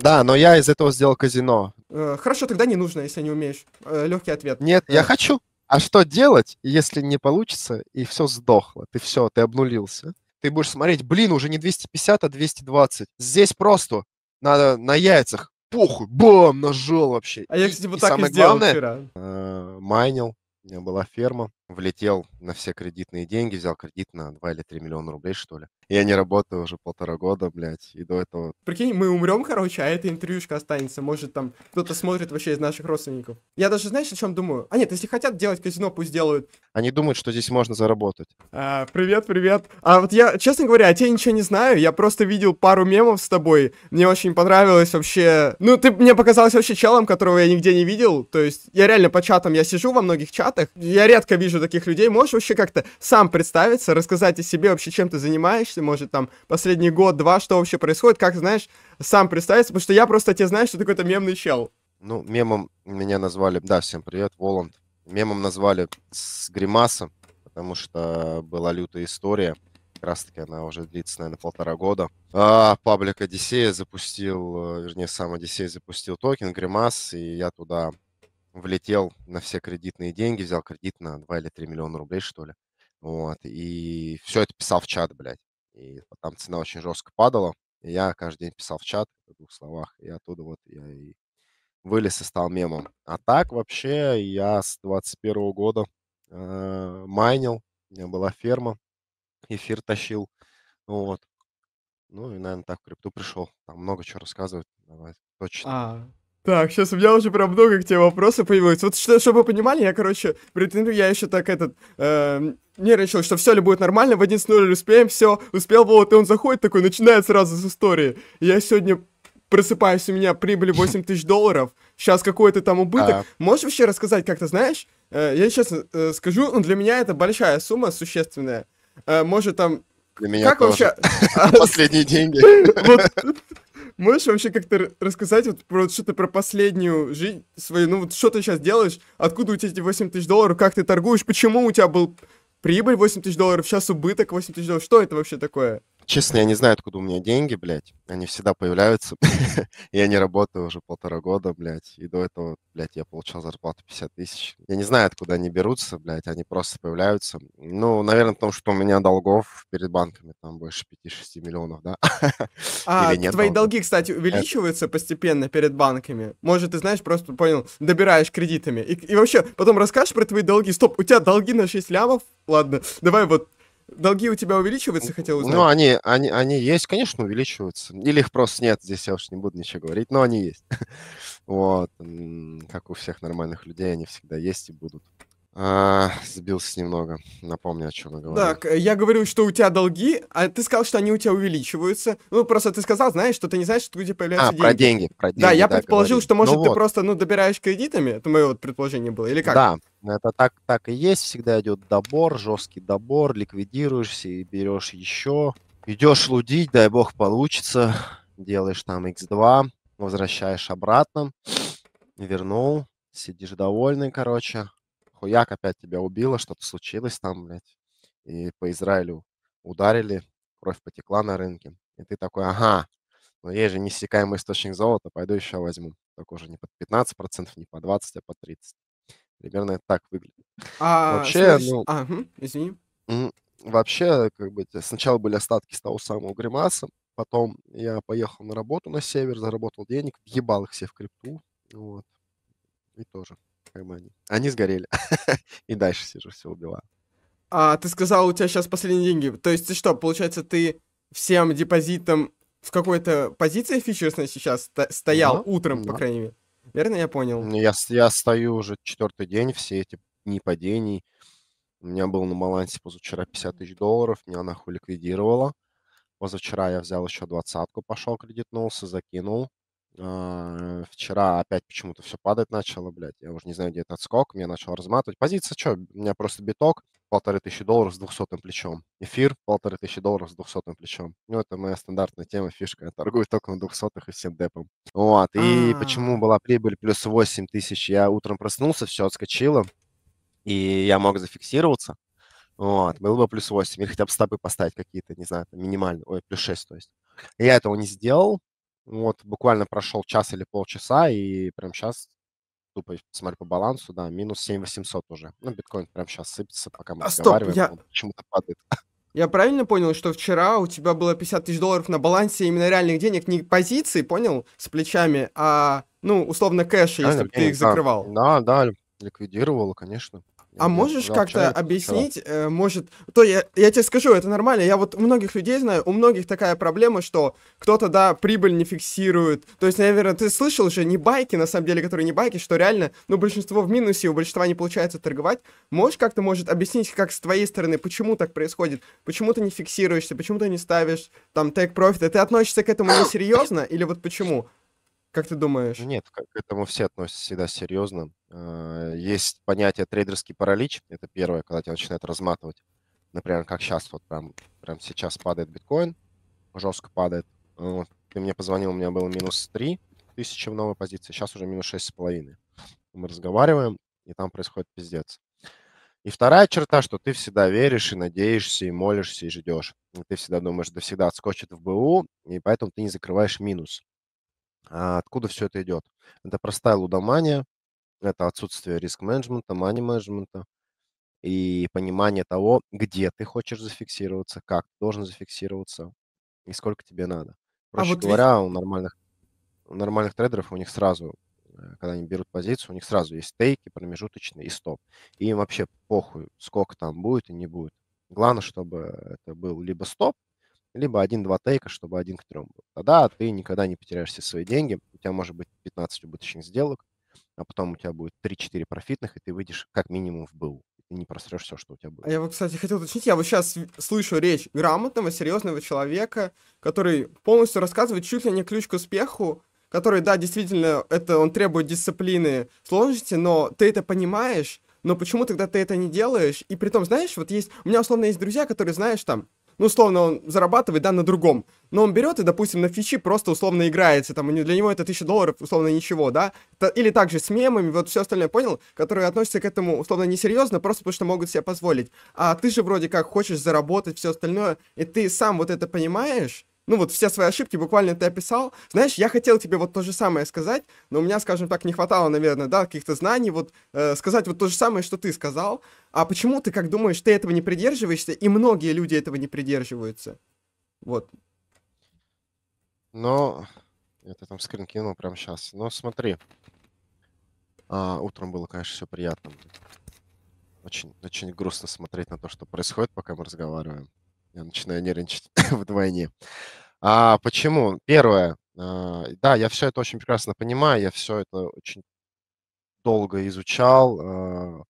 Да, но я из этого сделал казино. Э, хорошо, тогда не нужно, если не умеешь. Э, легкий ответ. Нет, я э. хочу. А что делать, если не получится и все сдохло? Ты все, ты обнулился. Ты будешь смотреть, блин, уже не 250, а 220. Здесь просто надо на яйцах. Похуй, бам, нажал вообще. А я, кстати, вот и так и сделал главное, вчера. Э, майнил, у меня была ферма влетел на все кредитные деньги, взял кредит на 2 или 3 миллиона рублей, что ли. Я не работаю уже полтора года, блядь, и до этого... Прикинь, мы умрем, короче, а эта интервьюшка останется. Может, там кто-то смотрит вообще из наших родственников. Я даже, знаешь, о чем думаю? А нет, если хотят делать казино, пусть делают. Они думают, что здесь можно заработать. А, привет, привет. А вот я, честно говоря, о тебе ничего не знаю. Я просто видел пару мемов с тобой. Мне очень понравилось вообще... Ну, ты мне показался вообще челом, которого я нигде не видел. То есть я реально по чатам, я сижу во многих чатах. Я редко вижу вижу таких людей. Можешь вообще как-то сам представиться, рассказать о себе вообще, чем ты занимаешься, может, там, последний год-два, что вообще происходит, как, знаешь, сам представиться, потому что я просто тебе знаю, что ты какой-то мемный чел. Ну, мемом меня назвали, да, всем привет, Воланд. Мемом назвали с гримаса, потому что была лютая история. Как раз таки она уже длится, наверное, полтора года. А, паблик Одиссея запустил, э, вернее, сам Одиссей запустил токен, гримас, и я туда влетел на все кредитные деньги, взял кредит на 2 или 3 миллиона рублей, что ли. Вот, и все это писал в чат, блядь. И там цена очень жестко падала. И я каждый день писал в чат в двух словах. И оттуда вот я и вылез и стал мемом. А так вообще я с 21 года э, майнил. У меня была ферма. Эфир тащил. Вот. Ну и, наверное, так в крипту пришел. Там много чего рассказывать. Давай, точно. А, так, сейчас у меня уже прям много к тебе вопросов появилось. Вот что, чтобы вы понимали, я, короче, претендую, я еще так этот... Э, эм, нервничал, что все ли будет нормально, в 11.00 успеем, все, успел, вот, и он заходит такой, начинает сразу с истории. Я сегодня просыпаюсь, у меня прибыль 8 тысяч долларов, сейчас какой-то там убыток. А... Можешь вообще рассказать, как ты знаешь? Э, я честно э, скажу, ну, для меня это большая сумма, существенная. Э, может, там... Для меня как тоже. вообще... Последние деньги. Можешь вообще как-то рассказать вот про что-то про последнюю жизнь свою? Ну вот что ты сейчас делаешь? Откуда у тебя эти 8 тысяч долларов? Как ты торгуешь? Почему у тебя был прибыль 8 тысяч долларов, сейчас убыток 8 тысяч долларов? Что это вообще такое? Честно, я не знаю, откуда у меня деньги, блядь. Они всегда появляются. я не работаю уже полтора года, блядь. И до этого, блядь, я получал зарплату 50 тысяч. Я не знаю, откуда они берутся, блядь. Они просто появляются. Ну, наверное, потому что у меня долгов перед банками там больше 5-6 миллионов, да? а твои долгов? долги, кстати, увеличиваются Это... постепенно перед банками? Может, ты знаешь, просто понял, добираешь кредитами. И, и вообще, потом расскажешь про твои долги. Стоп, у тебя долги на 6 лямов? Ладно, давай вот Долги у тебя увеличиваются, хотел узнать? Ну, они, они, они есть, конечно, увеличиваются. Или их просто нет, здесь я уж не буду ничего говорить, но они есть. Вот. Как у всех нормальных людей, они всегда есть и будут. А, сбился немного. Напомню, о чем я говорил. Так, э, я говорю, что у тебя долги, а ты сказал, что они у тебя увеличиваются. Ну, просто ты сказал, знаешь, что ты не знаешь, что где появляются а, деньги. про деньги, про деньги. Да, я да, предположил, говорили. что, может, ну, ты вот. просто, ну, добираешь кредитами. Это мое вот предположение было, или как? Да, это так, так и есть. Всегда идет добор, жесткий добор, ликвидируешься и берешь еще. Идешь лудить, дай бог получится. Делаешь там x2, возвращаешь обратно. Вернул, сидишь довольный, короче хуяк опять тебя убило, что-то случилось там, блядь, и по Израилю ударили, кровь потекла на рынке. И ты такой, ага, но есть же неиссякаемый источник золота, пойду еще возьму. Только уже не под 15%, не по 20%, а по 30%. Примерно это так выглядит. А, вообще, смотри, ну... А, извини. Вообще, как бы, сначала были остатки с того самого гримаса, потом я поехал на работу на север, заработал денег, въебал их все в крипту, вот, и тоже как бы они. Они сгорели. И дальше сижу, все убиваю. А ты сказал, у тебя сейчас последние деньги. То есть ты что, получается, ты всем депозитом в какой-то позиции фичерсной сейчас стоял да, утром, да. по крайней мере? Верно я понял? Ну, я, я стою уже четвертый день, все эти дни падений. У меня был на балансе позавчера 50 тысяч долларов, меня нахуй ликвидировало. Позавчера я взял еще двадцатку, пошел кредитнулся, закинул. А, вчера опять почему-то все падать начало, блядь. Я уже не знаю, где этот скок. Меня начал разматывать. Позиция, что, у меня просто биток, полторы тысячи долларов с двухсотым плечом. Эфир, полторы тысячи долларов с двухсотым плечом. Ну, это моя стандартная тема, фишка. Я торгую только на двухсотых и всем депом. Вот, и А-а-а. почему была прибыль плюс восемь тысяч? Я утром проснулся, все отскочило, и я мог зафиксироваться. Вот, было бы плюс 8, или хотя бы стопы поставить какие-то, не знаю, минимальные, ой, плюс 6, то есть. Я этого не сделал, вот буквально прошел час или полчаса, и прям сейчас тупо смотрю по балансу, да, минус 7800 уже. Ну, биткоин прям сейчас сыпется, пока мы а разговариваем, стоп, я... он почему-то падает. Я правильно понял, что вчера у тебя было 50 тысяч долларов на балансе именно реальных денег, не позиций, понял, с плечами, а, ну, условно, кэш, если бы ты их закрывал? Да, да, ликвидировал, конечно. А можешь как-то объяснить, э, может, то я, я тебе скажу, это нормально, я вот многих людей знаю, у многих такая проблема, что кто-то, да, прибыль не фиксирует, то есть, наверное, ты слышал же, не байки, на самом деле, которые не байки, что реально, ну, большинство в минусе, у большинства не получается торговать, можешь как-то, может, объяснить, как с твоей стороны, почему так происходит, почему ты не фиксируешься, почему ты не ставишь, там, тег профита, ты относишься к этому несерьезно, или вот почему? Как ты думаешь? Нет, к этому все относятся всегда серьезно. А, есть понятие трейдерский паралич. Это первое, когда тебя начинает разматывать. Например, как сейчас, вот прям, прям сейчас падает биткоин, жестко падает. Ты мне позвонил, у меня было минус 3 тысячи в новой позиции, сейчас уже минус 6,5. Мы разговариваем, и там происходит пиздец. И вторая черта, что ты всегда веришь и надеешься, и молишься, и ждешь. И ты всегда думаешь, да всегда отскочит в БУ, и поэтому ты не закрываешь минус. А, откуда все это идет? Это простая лудомания, это отсутствие риск-менеджмента, мани-менеджмента и понимание того, где ты хочешь зафиксироваться, как ты должен зафиксироваться и сколько тебе надо. А Проще а вот говоря, у нормальных, у нормальных трейдеров у них сразу, э, когда они берут позицию, у них сразу есть стейки, промежуточные и стоп. И им вообще похуй, сколько там будет и не будет. Главное, чтобы это был либо стоп, либо один-два тейка, чтобы один к трем был. Тогда ты никогда не потеряешь все свои деньги, у тебя может быть 15 убыточных сделок, а потом у тебя будет 3-4 профитных, и ты выйдешь как минимум в БУ. Ты не просрешь все, что у тебя было. А я вот, кстати, хотел уточнить, я вот сейчас слышу речь грамотного, серьезного человека, который полностью рассказывает чуть ли не ключ к успеху, который, да, действительно, это он требует дисциплины, сложности, но ты это понимаешь, но почему тогда ты это не делаешь? И при том, знаешь, вот есть, у меня условно есть друзья, которые, знаешь, там, ну, условно, он зарабатывает, да, на другом. Но он берет и, допустим, на фичи просто условно играется, там, для него это 1000 долларов, условно, ничего, да? Или также с мемами, вот все остальное, понял? Которые относятся к этому, условно, несерьезно, просто потому что могут себе позволить. А ты же вроде как хочешь заработать все остальное, и ты сам вот это понимаешь, ну вот все свои ошибки буквально ты описал. Знаешь, я хотел тебе вот то же самое сказать, но у меня, скажем так, не хватало, наверное, да, каких-то знаний, вот э, сказать вот то же самое, что ты сказал. А почему ты, как думаешь, ты этого не придерживаешься, и многие люди этого не придерживаются? Вот. Но... это там скрин кинул прямо сейчас. Но смотри. А, утром было, конечно, все приятно. Очень, очень грустно смотреть на то, что происходит, пока мы разговариваем. Я начинаю нервничать вдвойне. А почему? Первое. А, да, я все это очень прекрасно понимаю, я все это очень долго изучал. А.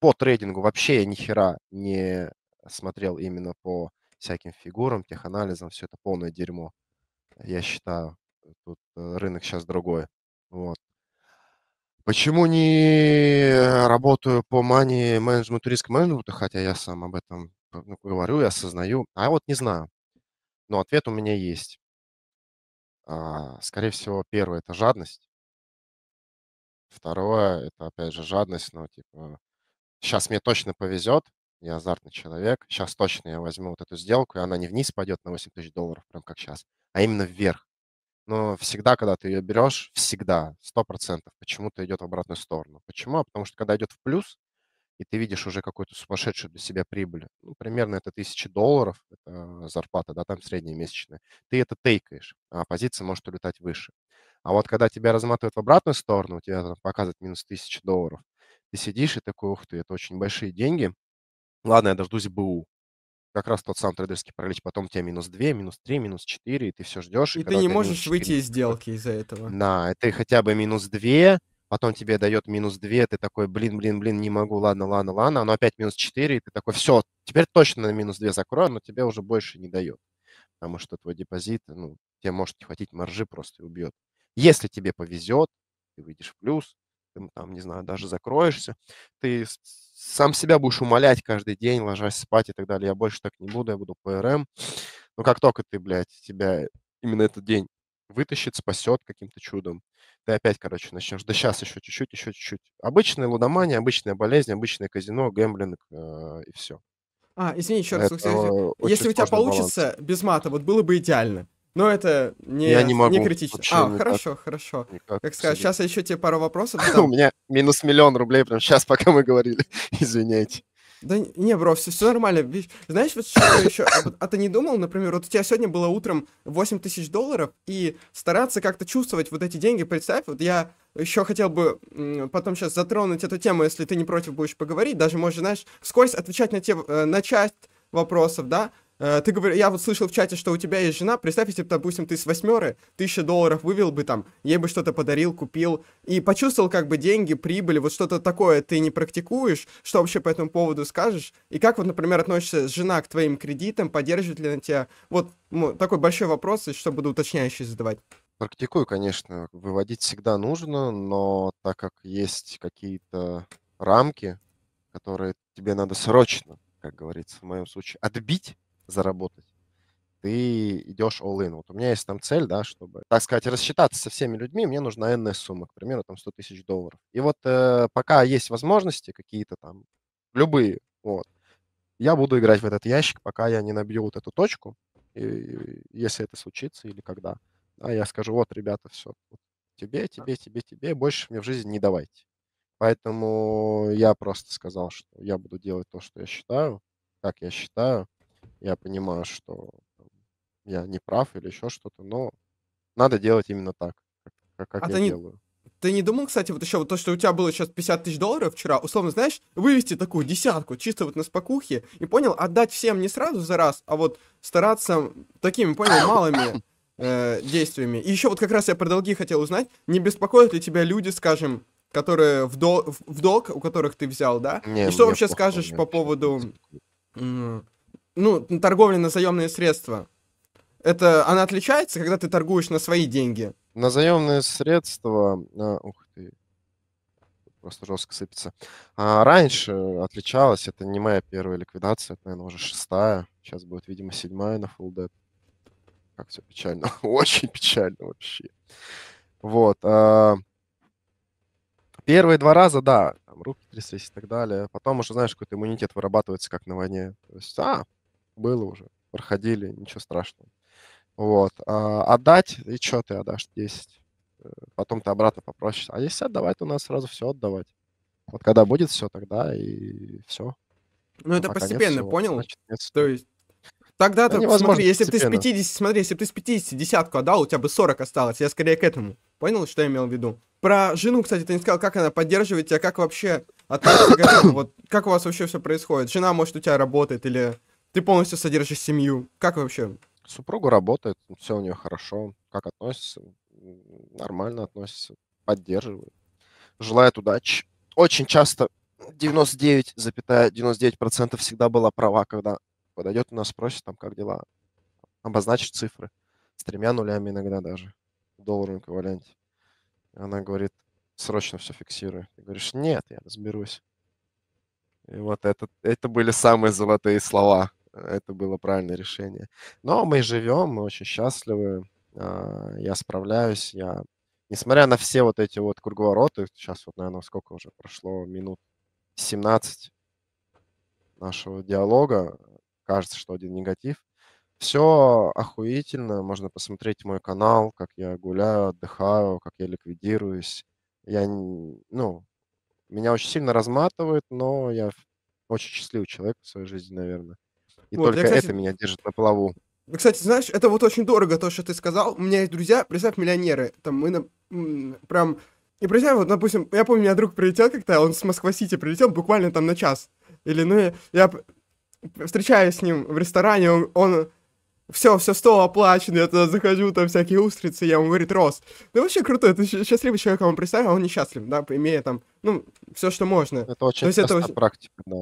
По трейдингу вообще я ни хера не смотрел именно по всяким фигурам, теханализам. Все это полное дерьмо, я считаю. Тут э, рынок сейчас другой. Вот. Почему не работаю по мани менеджменту, риск менеджмента, хотя я сам об этом ну, говорю и осознаю, а вот не знаю. Но ответ у меня есть. А, скорее всего, первое – это жадность. Второе – это, опять же, жадность, ну, типа, сейчас мне точно повезет, я азартный человек, сейчас точно я возьму вот эту сделку, и она не вниз пойдет на 8 тысяч долларов, прям как сейчас, а именно вверх. Но всегда, когда ты ее берешь, всегда, 100%, почему-то идет в обратную сторону. Почему? А потому что когда идет в плюс, и ты видишь уже какую-то сумасшедшую для себя прибыль. Ну, примерно это тысячи долларов, это зарплата, да, там средняя месячная. Ты это тейкаешь, а позиция может улетать выше. А вот когда тебя разматывают в обратную сторону, у тебя там показывают минус тысячи долларов, ты сидишь и такой, ух ты, это очень большие деньги. Ладно, я дождусь БУ. Как раз тот сам трейдерский паралич, потом у тебя минус 2, минус 3, минус 4, и ты все ждешь. И, и ты не можешь 4, выйти из сделки из-за этого. Да, это хотя бы минус 2, потом тебе дает минус 2, ты такой, блин, блин, блин, не могу, ладно, ладно, ладно, оно опять минус 4, и ты такой, все, теперь точно на минус 2 закрою, но тебе уже больше не дает, потому что твой депозит, ну, тебе может не хватить маржи просто и убьет. Если тебе повезет, ты выйдешь в плюс, ты там, не знаю, даже закроешься, ты сам себя будешь умолять каждый день, ложась спать и так далее. Я больше так не буду, я буду ПРМ, Но как только ты, блядь, тебя именно этот день вытащит, спасет каким-то чудом, ты опять, короче, начнешь. Да сейчас еще чуть-чуть, еще чуть-чуть. Обычная лудомания, обычная болезнь, обычное казино, гемблинг э, и все. А, извини, еще раз. Если у тебя получится баланс. без мата, вот было бы идеально. Но это не, я не, могу. не критично. а, никак, хорошо, хорошо. Никак как сказать, сейчас я еще тебе пару вопросов. У меня минус миллион рублей прям сейчас, пока мы говорили. Извиняйте. Да не, бро, все, все нормально. Видишь, знаешь, вот что еще... А, а ты не думал, например, вот у тебя сегодня было утром 8 тысяч долларов, и стараться как-то чувствовать вот эти деньги, представь, вот я еще хотел бы потом сейчас затронуть эту тему, если ты не против будешь поговорить, даже можешь, знаешь, вскользь отвечать на, те, э, на часть вопросов, да, Э, ты говоришь, я вот слышал в чате, что у тебя есть жена, представь, если бы, допустим, ты с восьмеры тысяча долларов вывел бы там, ей бы что-то подарил, купил, и почувствовал как бы деньги, прибыль, вот что-то такое ты не практикуешь, что вообще по этому поводу скажешь, и как вот, например, относится жена к твоим кредитам, поддерживает ли она тебя, вот ну, такой большой вопрос, и что буду уточняющий задавать. Практикую, конечно, выводить всегда нужно, но так как есть какие-то рамки, которые тебе надо срочно, как говорится в моем случае, отбить, заработать, ты идешь all in. Вот у меня есть там цель, да, чтобы, так сказать, рассчитаться со всеми людьми, мне нужна энная сумма, к примеру, там 100 тысяч долларов. И вот э, пока есть возможности какие-то там, любые, вот, я буду играть в этот ящик, пока я не набью вот эту точку, и, и, если это случится или когда. А я скажу, вот, ребята, все, тебе, тебе, тебе, тебе, больше мне в жизни не давайте. Поэтому я просто сказал, что я буду делать то, что я считаю, как я считаю, я понимаю, что я не прав или еще что-то, но надо делать именно так, как, как а я ты не... делаю. Ты не думал, кстати, вот еще вот то, что у тебя было сейчас 50 тысяч долларов вчера, условно, знаешь, вывести такую десятку чисто вот на спокухе, и понял, отдать всем не сразу за раз, а вот стараться такими, понял, малыми э, действиями. И еще вот как раз я про долги хотел узнать, не беспокоят ли тебя люди, скажем, которые в, дол в долг, у которых ты взял, да? Не, и что вообще плохо, скажешь нет. по поводу ну, торговля на заемные средства, это она отличается, когда ты торгуешь на свои деньги? На заемные средства, а, ух ты, просто жестко сыпется. А раньше отличалась, это не моя первая ликвидация, это, наверное, уже шестая. Сейчас будет, видимо, седьмая на Full Dead. Как все печально, очень печально вообще. Вот. А... Первые два раза, да, там руки тряслись и так далее. Потом уже, знаешь, какой-то иммунитет вырабатывается, как на войне. То есть, а, было уже, проходили, ничего страшного. Вот. А отдать, и что ты отдашь? 10. Э, потом ты обратно попросишь. А если отдавать, то надо сразу все отдавать. Вот когда будет все, тогда и все. Ну, это Пока постепенно, всего, понял? Значит, нет. То есть Тогда да ты, смотри, если бы ты с 50, смотри, если бы ты с 50 десятку отдал, у тебя бы 40 осталось. Я скорее к этому. Понял, что я имел в виду? Про жену, кстати, ты не сказал, как она поддерживает тебя, как вообще относится к этому, вот как у вас вообще все происходит? Жена, может, у тебя работает или ты полностью содержишь семью. Как вообще? Супруга работает, все у нее хорошо. Как относится? Нормально относится, поддерживает. Желает удачи. Очень часто 99,99% 99 всегда была права, когда подойдет у нас, спросит там, как дела. Обозначит цифры с тремя нулями иногда даже в долларовом эквиваленте. Она говорит, срочно все фиксируй. Ты говоришь, нет, я разберусь. И вот это, это были самые золотые слова это было правильное решение. Но мы живем, мы очень счастливы, а, я справляюсь, я, несмотря на все вот эти вот круговороты, сейчас вот, наверное, сколько уже прошло, минут 17 нашего диалога, кажется, что один негатив, все охуительно, можно посмотреть мой канал, как я гуляю, отдыхаю, как я ликвидируюсь. Я, ну, меня очень сильно разматывает, но я очень счастливый человек в своей жизни, наверное. И вот, только я, кстати... это меня держит на плаву. Кстати, знаешь, это вот очень дорого, то, что ты сказал. У меня есть друзья, представь, миллионеры. Там мы на... прям... И представь, вот, допустим, я помню, у меня друг прилетел как-то, он с Москва-Сити прилетел буквально там на час. Или, ну, я, встречаюсь с ним в ресторане, он, он все, все стол оплачен, я туда захожу, там всякие устрицы, я ему говорит, Рос, ты вообще крутой, ты счастливый человек, а он представил, а он несчастлив, да, имея там, ну, все, что можно. Это очень То есть это практика, да.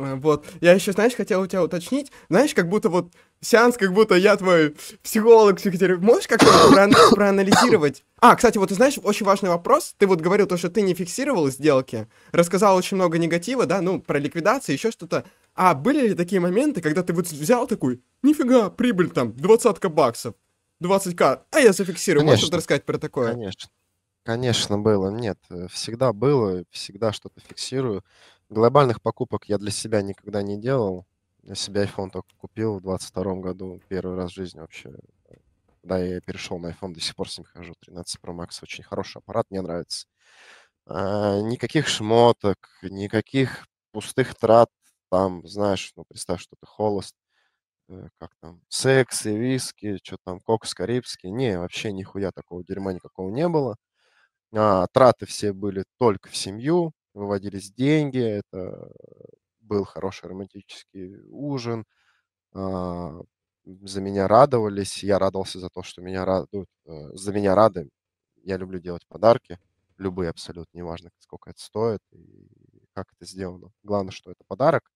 Э, вот. Я еще, знаешь, хотел у тебя уточнить. Знаешь, как будто вот сеанс, как будто я твой психолог, психотерапевт. Можешь как-то проан- проанализировать? А, кстати, вот ты знаешь, очень важный вопрос. Ты вот говорил то, что ты не фиксировал сделки, рассказал очень много негатива, да, ну, про ликвидации, еще что-то. А были ли такие моменты, когда ты вот взял такой, нифига, прибыль там, двадцатка баксов, 20к, а я зафиксирую. Конечно. Можешь рассказать про такое? Конечно. Конечно, было. Нет, э, всегда было, всегда что-то фиксирую. Глобальных покупок я для себя никогда не делал. Я себе iPhone только купил в 22 году, первый раз в жизни вообще. Да, я перешел на iPhone, до сих пор с ним хожу. 13 Pro Max очень хороший аппарат, мне нравится. А, никаких шмоток, никаких пустых трат. Там, знаешь, ну, представь, что ты холост, э, как там, секс и виски, что там, кокс карибский. Не, вообще нихуя такого дерьма никакого не было. А, траты все были только в семью, выводились деньги, это был хороший романтический ужин, а, за меня радовались, я радовался за то, что меня радуют, ну, э, за меня рады. Я люблю делать подарки, любые абсолютно, неважно, сколько это стоит и как это сделано. Главное, что это подарок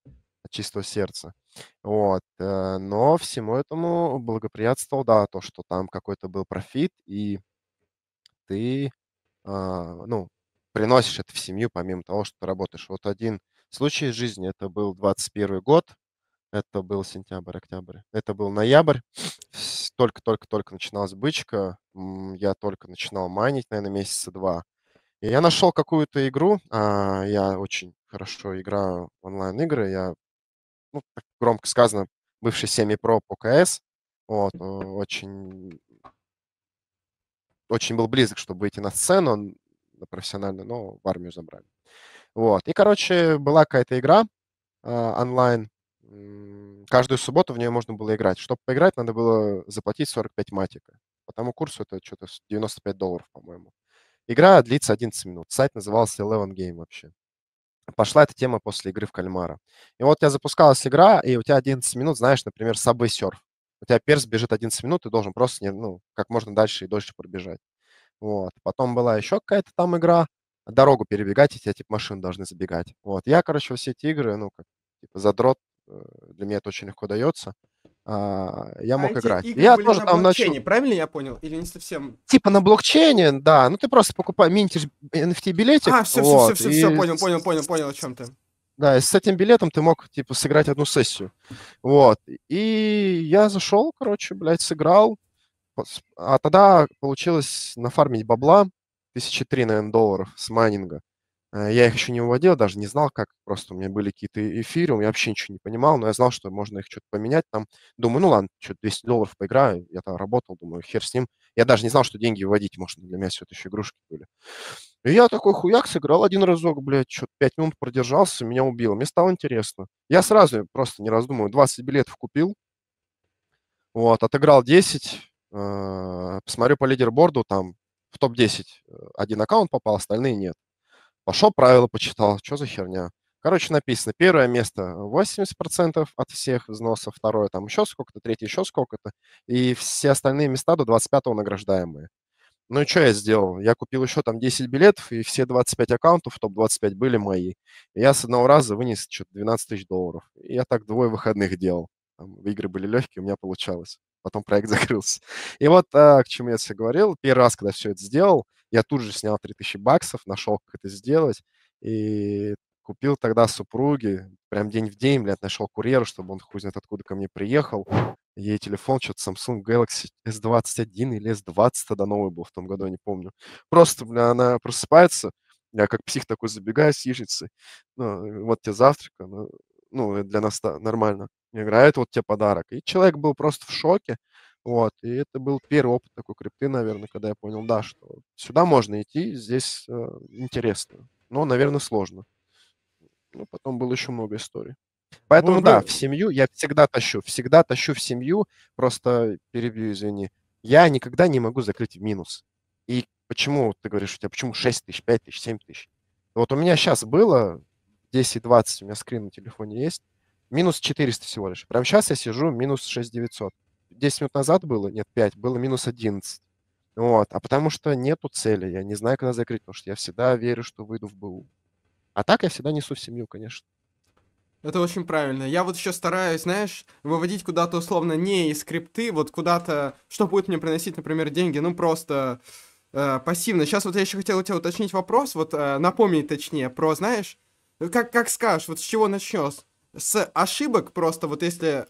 от чистого сердца. Вот. Э, но всему этому благоприятствовал, да, то, что там какой-то был профит, и ты, а, ну, приносишь это в семью, помимо того, что ты работаешь. Вот один случай из жизни, это был 21 год, это был сентябрь, октябрь, это был ноябрь, только-только-только начиналась бычка, я только начинал майнить, наверное, месяца два. И я нашел какую-то игру, а, я очень хорошо играю в онлайн-игры, я, ну, так громко сказано, бывший семи-про по КС, вот, э, очень очень был близок, чтобы выйти на сцену на профессиональную, но в армию забрали. Вот. И, короче, была какая-то игра э, онлайн. Каждую субботу в нее можно было играть. Чтобы поиграть, надо было заплатить 45 матика. По тому курсу это что-то 95 долларов, по-моему. Игра длится 11 минут. Сайт назывался Eleven Game вообще. Пошла эта тема после игры в кальмара. И вот у тебя запускалась игра, и у тебя 11 минут, знаешь, например, Subway Surf. У тебя перс бежит 11 минут, ты должен просто не, ну, как можно дальше и дольше пробежать. Вот. Потом была еще какая-то там игра, дорогу перебегать, эти типа машин должны забегать. Вот. Я, короче, все эти игры, ну, как типа задрот, э, для меня это очень легко дается. А, я а мог а играть. я тоже на там блокчейне, начал... правильно я понял? Или не совсем? Типа на блокчейне, да. Ну ты просто покупаешь, минтишь NFT-билетик. А, все, вот, все, все, все, и... все, понял, понял, понял, понял, о чем ты. Да, и с этим билетом ты мог, типа, сыграть одну сессию. Вот. И я зашел, короче, блядь, сыграл. А тогда получилось нафармить бабла, тысячи три, наверное, долларов с майнинга. Э, я их еще не выводил, даже не знал, как. Просто у меня были какие-то эфиры, я вообще ничего не понимал, но я знал, что можно их что-то поменять. Там думаю, ну ладно, что то 200 долларов поиграю. Я там работал, думаю, хер с ним. Я даже не знал, что деньги выводить можно. Для меня все это еще игрушки были. И я такой хуяк сыграл один разок, блядь, что-то 5 минут продержался, меня убило. Мне стало интересно. Я сразу, просто не раздумываю, 20 билетов купил. Вот, отыграл 10, Э, посмотрю по лидерборду, там в топ-10 э, один аккаунт попал, остальные нет. Пошел, правила почитал, что за херня. Короче, написано, первое место 80% от всех взносов, второе там еще сколько-то, третье еще сколько-то, и все остальные места до 25-го награждаемые. Ну и что я сделал? Я купил еще там 10 билетов, и все 25 аккаунтов, топ-25 были мои. И я с одного раза вынес что-то 12 тысяч долларов. И я так двое выходных делал. Там игры были легкие, у меня получалось потом проект закрылся. И вот а, к чему я все говорил, первый раз, когда все это сделал, я тут же снял 3000 баксов, нашел, как это сделать, и купил тогда супруге, прям день в день, блядь, нашел курьера, чтобы он хуй знает откуда ко мне приехал. Ей телефон, что-то Samsung Galaxy S21 или S20 тогда новый был в том году, я не помню. Просто, бля, она просыпается, я как псих такой забегаю с яичницей, ну, вот тебе завтрак, ну, ну, для нас нормально играет, вот тебе подарок. И человек был просто в шоке. Вот, и это был первый опыт такой крипты, наверное, когда я понял, да, что сюда можно идти, здесь э, интересно, но, наверное, сложно. Ну, потом было еще много историй. Ну, Поэтому, ну, да, в семью я всегда тащу, всегда тащу в семью, просто перебью, извини, я никогда не могу закрыть в минус. И почему, ты говоришь, у тебя почему 6 тысяч, 5 тысяч, 7 тысяч? Вот у меня сейчас было 10-20, у меня скрин на телефоне есть, минус 400 всего лишь. Прямо сейчас я сижу минус 6900. 10 минут назад было, нет, 5, было минус 11. Вот. А потому что нету цели, я не знаю, когда закрыть, потому что я всегда верю, что выйду в БУ. А так я всегда несу в семью, конечно. Это очень правильно. Я вот еще стараюсь, знаешь, выводить куда-то условно не из скрипты, вот куда-то, что будет мне приносить, например, деньги, ну просто э, пассивно. Сейчас вот я еще хотел у тебя уточнить вопрос, вот э, напомнить точнее, про, знаешь, как, как скажешь, вот с чего начнешь? с ошибок просто, вот если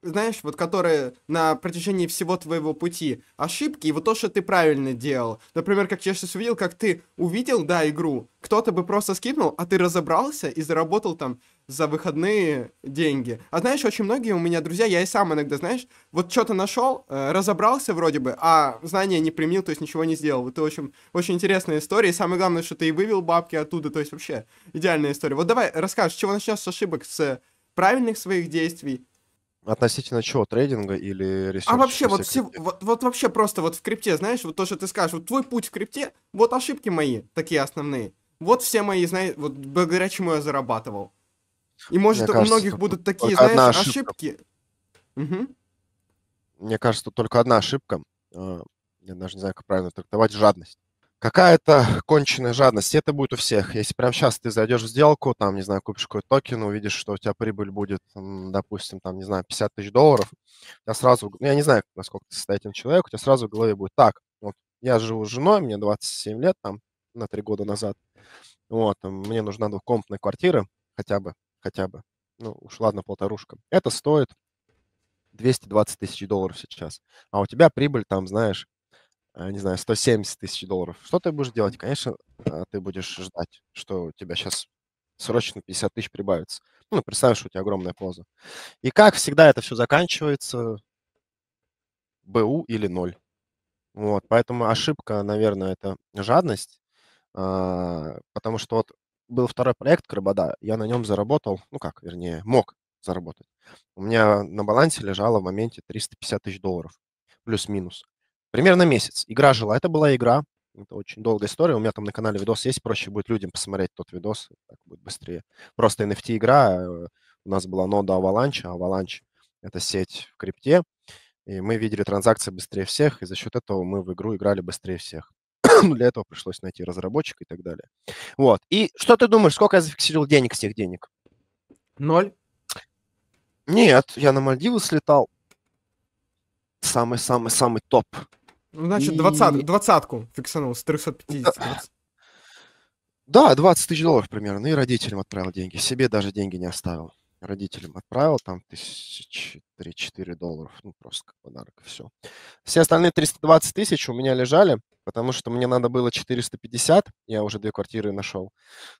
знаешь, вот которые на протяжении всего твоего пути ошибки, и вот то, что ты правильно делал. Например, как я сейчас увидел, как ты увидел, да, игру, кто-то бы просто скипнул, а ты разобрался и заработал там за выходные деньги. А знаешь, очень многие у меня друзья, я и сам иногда, знаешь, вот что-то нашел, э, разобрался вроде бы, а знания не применил, то есть ничего не сделал. Это очень, очень интересная история, и самое главное, что ты и вывел бабки оттуда, то есть вообще идеальная история. Вот давай расскажешь, с чего начнем с ошибок, с правильных своих действий, Относительно чего? Трейдинга или ресерча? А вообще, вот, все, вот, вот вообще просто вот в крипте, знаешь, вот то, что ты скажешь, вот твой путь в крипте, вот ошибки мои, такие основные. Вот все мои, знаешь, вот благодаря чему я зарабатывал. И может Мне у кажется, многих будут такие, знаешь, ошибки. Угу. Мне кажется, только одна ошибка. А, я даже не знаю, как правильно трактовать жадность. Какая-то конченая жадность. Это будет у всех. Если прямо сейчас ты зайдешь в сделку, там, не знаю, купишь какой-то токен, увидишь, что у тебя прибыль будет, допустим, там, не знаю, 50 тысяч долларов, у тебя сразу, ну, я не знаю, насколько ты состоятельный человек, у тебя сразу в голове будет так, вот, я живу с женой, мне 27 лет, там, на три года назад, вот, мне нужна двухкомнатная квартира хотя бы, хотя бы. Ну, уж ладно, полторушка. Это стоит 220 тысяч долларов сейчас. А у тебя прибыль там, знаешь, э, не знаю, 170 тысяч долларов. Что ты будешь делать? Конечно, э, ты будешь ждать, что у тебя сейчас срочно 50 тысяч прибавится. Ну, ну представишь, у тебя огромная поза. И как всегда это все заканчивается БУ или ноль. Вот, поэтому ошибка, наверное, это жадность, а, потому что вот был второй проект Крабода, я на нем заработал, ну как, вернее, мог заработать. У меня на балансе лежало в моменте 350 тысяч долларов, плюс-минус. Примерно месяц. Игра жила. Это была игра, это очень долгая история. У меня там на канале видос есть, проще будет людям посмотреть тот видос, так будет быстрее. Просто NFT-игра, э, у нас была нода Avalanche, а Avalanche – это сеть в крипте, и мы видели транзакции быстрее всех, и за счет этого мы в игру играли быстрее всех. для этого пришлось найти разработчика и так далее. Вот. И что ты думаешь, сколько я зафиксировал денег с тех денег? Ноль. Нет, я на Мальдивы слетал. Самый-самый-самый топ. Ну, значит, двадцатку 20, 20 фиксанул с 350. Да. да, 20 тысяч долларов примерно. И родителям отправил деньги. Себе даже деньги не оставил. Родителям отправил там тысячи 3-4 долларов. Ну, просто как подарок, и все. Все остальные 320 тысяч у меня лежали потому что мне надо было 450, я уже две квартиры нашел,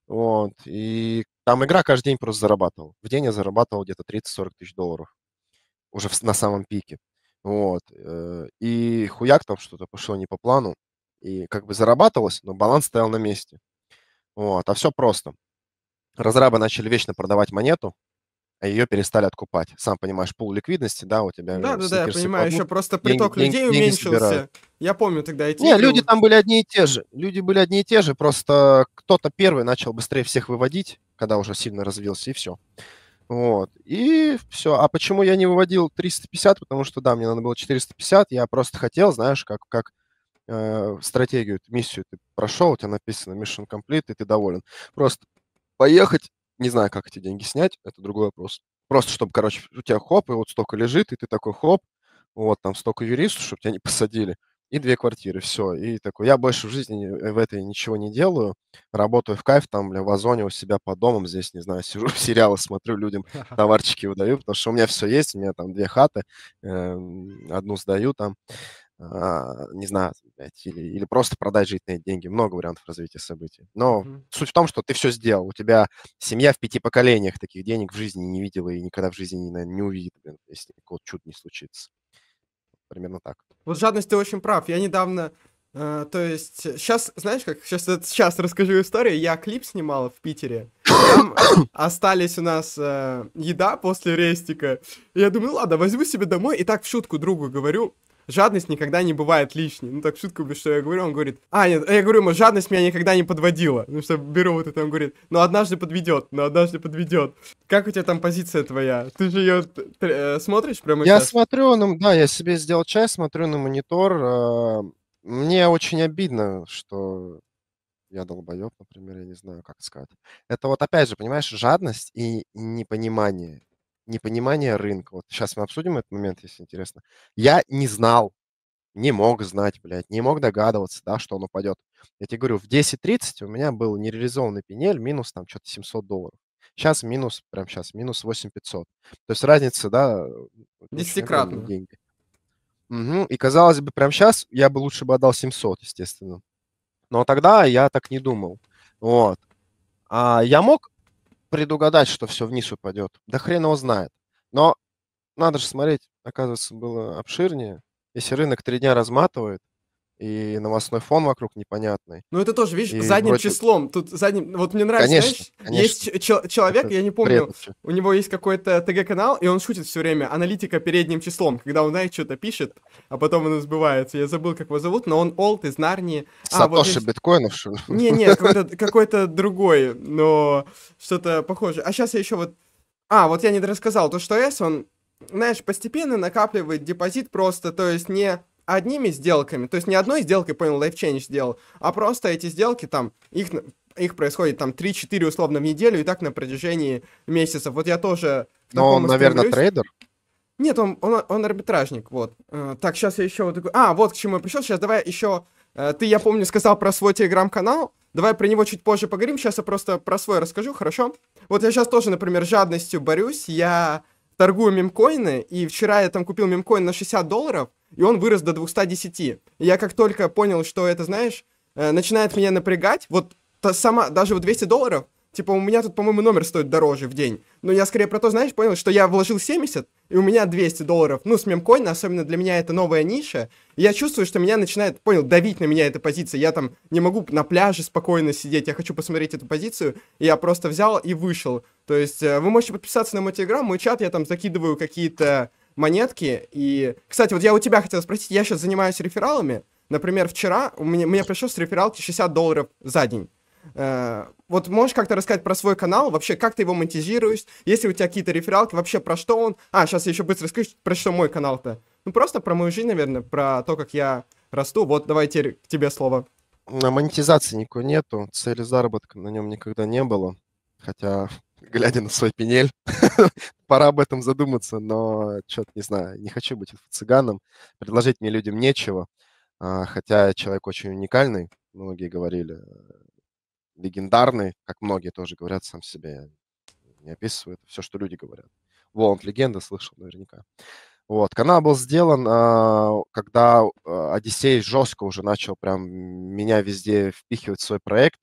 вот, и там игра каждый день просто зарабатывал. В день я зарабатывал где-то 30-40 тысяч долларов уже на самом пике. Вот. Э, и хуяк там что-то пошло не по плану. И как бы зарабатывалось, но баланс стоял на месте. Вот. А все просто. Разрабы начали вечно продавать монету, а ее перестали откупать. Сам понимаешь, пул ликвидности, да, у тебя... Да, да, да, я понимаю, кладут, еще просто приток деньги, людей деньги уменьшился. Я помню тогда эти... Не, игры... люди там были одни и те же. Люди были одни и те же, просто кто-то первый начал быстрее всех выводить, когда уже сильно развился, и все. Вот, и все. А почему я не выводил 350? Потому что, да, мне надо было 450, я просто хотел, знаешь, как, как э, стратегию, миссию ты прошел, у тебя написано Mission Complete, и ты доволен. Просто поехать не знаю, как эти деньги снять, это другой вопрос. Просто чтобы, короче, у тебя хоп, и вот столько лежит, и ты такой хоп, вот там столько юристов, чтобы тебя не посадили, и две квартиры, все. И такой, я больше в жизни в этой ничего не делаю, работаю в кайф, там, бля, в Озоне у себя по домам здесь, не знаю, сижу, сериалы смотрю, людям товарчики выдаю, потому что у меня все есть, у меня там две хаты, э, одну сдаю там, а, не знаю, блядь, или, или просто продать житные деньги. Много вариантов развития событий. Но mm-hmm. суть в том, что ты все сделал. У тебя семья в пяти поколениях таких денег в жизни не видела и никогда в жизни не, наверное, не увидит, блин, если какого-то чуда не случится. Примерно так. Вот жадность ты очень прав. Я недавно, э, то есть, сейчас, э, знаешь как, сейчас, сейчас расскажу историю. Я клип снимал в Питере. Там остались у нас э, еда после рестика. Я думаю, «Ну ладно, возьму себе домой. И так в шутку другу говорю, жадность никогда не бывает лишней. Ну, так шутку, что я говорю, он говорит, а, нет, я говорю ему, жадность меня никогда не подводила. Ну, что беру вот это, он говорит, ну, однажды подведет, ну, однажды подведет. Как у тебя там позиция твоя? Ты же ее э, смотришь прямо я сейчас? Я смотрю, ну, да, я себе сделал чай, смотрю на монитор. Э, мне очень обидно, что я долбоеб, например, я не знаю, как сказать. Это вот опять же, понимаешь, жадность и непонимание непонимание рынка. Вот сейчас мы обсудим этот момент, если интересно. Я не знал, не мог знать, блядь, не мог догадываться, да, что он упадет. Я тебе говорю, в 10.30 у меня был нереализованный пинель минус там что-то 700 долларов. Сейчас минус, прям сейчас, минус 8500. То есть разница, да... Десятикратно. Деньги. Угу. И казалось бы, прям сейчас я бы лучше бы отдал 700, естественно. Но тогда я так не думал. Вот. А я мог предугадать, что все вниз упадет. Да хрен его знает. Но надо же смотреть, оказывается, было обширнее. Если рынок три дня разматывает, и новостной фон вокруг непонятный. Ну это тоже, видишь, и задним вроде... числом. Тут задним... Ну, вот мне нравится, конечно, знаешь, конечно. есть ч- человек, это я не помню, вредно. у него есть какой-то ТГ-канал, и он шутит все время, аналитика передним числом, когда он, знаешь, что-то пишет, а потом он сбывается. Я забыл, как его зовут, но он Олд из Нарнии. Сатоши а, вот есть... биткоинов, что ли? Не-не, какой-то, какой-то другой, но что-то похожее. А сейчас я еще вот... А, вот я не рассказал, то, что S, он, знаешь, постепенно накапливает депозит просто, то есть не одними сделками, то есть не одной сделкой понял, Life Change сделал, а просто эти сделки там, их, их происходит там 3-4 условно в неделю и так на протяжении месяцев. Вот я тоже... Но он, наверное, стремлюсь. трейдер? Нет, он, он, он арбитражник, вот. Э, так, сейчас я еще вот такой... А, вот к чему я пришел. Сейчас давай еще... Э, ты, я помню, сказал про свой телеграм-канал. Давай про него чуть позже поговорим. Сейчас я просто про свой расскажу, хорошо? Вот я сейчас тоже, например, жадностью борюсь. Я торгую мемкоины, и вчера я там купил мемкоин на 60 долларов, и он вырос до 210. И я как только понял, что это, знаешь, э, начинает меня напрягать, вот та сама, даже вот 200 долларов, типа, у меня тут, по-моему, номер стоит дороже в день. Но я скорее про то, знаешь, понял, что я вложил 70, и у меня 200 долларов. Ну, с мемкоина, особенно для меня это новая ниша. я чувствую, что меня начинает, понял, давить на меня эта позиция. Я там не могу на пляже спокойно сидеть, я хочу посмотреть эту позицию. И я просто взял и вышел. То есть э, вы можете подписаться на мой телеграм, мой чат, я там закидываю какие-то монетки. И, кстати, вот я у тебя хотел спросить, я сейчас занимаюсь рефералами. Например, вчера у меня, мне пришло с рефералки 60 долларов за день. Э, вот можешь как-то рассказать про свой канал, вообще как ты его монетизируешь, если у тебя какие-то рефералки, вообще про что он? А, сейчас я еще быстро расскажу, про что мой канал-то. Ну, просто про мою жизнь, наверное, про то, как я расту. Вот, давайте к тебе слово. На монетизации никакой нету, цели заработка на нем никогда не было. Хотя, глядя на свой пенель, пора об этом задуматься, но что-то не знаю, не хочу быть цыганом, предложить мне людям нечего, а, хотя человек очень уникальный, многие говорили, э, легендарный, как многие тоже говорят сам себе, не описываю, это все, что люди говорят. Воланд легенда, слышал наверняка. Вот, канал был сделан, а, когда а, Одиссей жестко уже начал прям меня везде впихивать в свой проект,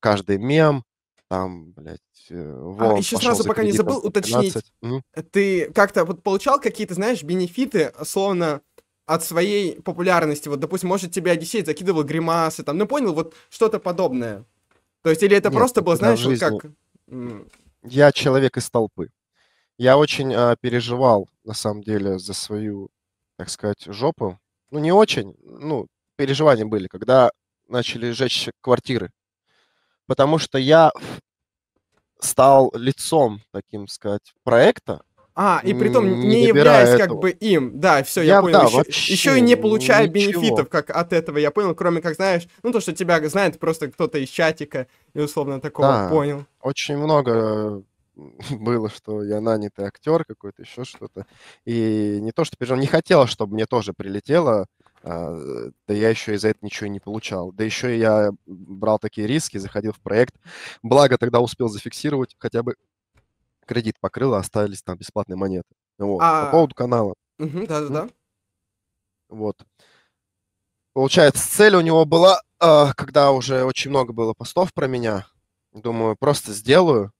каждый мем, там, блядь, вон, э, а, еще сразу, пока не забыл, уточнить. Mm-hmm. Ты как-то вот получал какие-то, знаешь, бенефиты, словно от своей популярности? Вот, допустим, может, тебе Одиссей закидывал гримасы, там, ну, понял, вот что-то подобное. То есть, или это Нет, просто было, знаешь, вот как... Я человек из толпы. Я очень э, переживал, на самом деле, за свою, так сказать, жопу. Ну, не очень, ну, переживания были, когда начали сжечь квартиры потому что я стал лицом, таким сказать, проекта. А, и при том не, не являясь этого. как бы им. Да, все, я, я понял. Да, еще, еще и не получая ничего. бенефитов как от этого, я понял, кроме как, знаешь, ну то, что тебя знает просто кто-то из чатика, и условно такого да, понял. Очень много э, было, что я нанятый актер какой-то, еще что-то. И не то, что не хотел, чтобы мне тоже прилетело а, да я еще и за это ничего не получал. Да еще я брал такие риски, заходил в проект. Благо тогда успел зафиксировать, хотя бы кредит покрыл, а остались там бесплатные монеты. Вот. А... По поводу канала. Да-да-да. Вот. Получается, цель у него была, а, когда уже очень много было постов про меня, думаю, просто сделаю,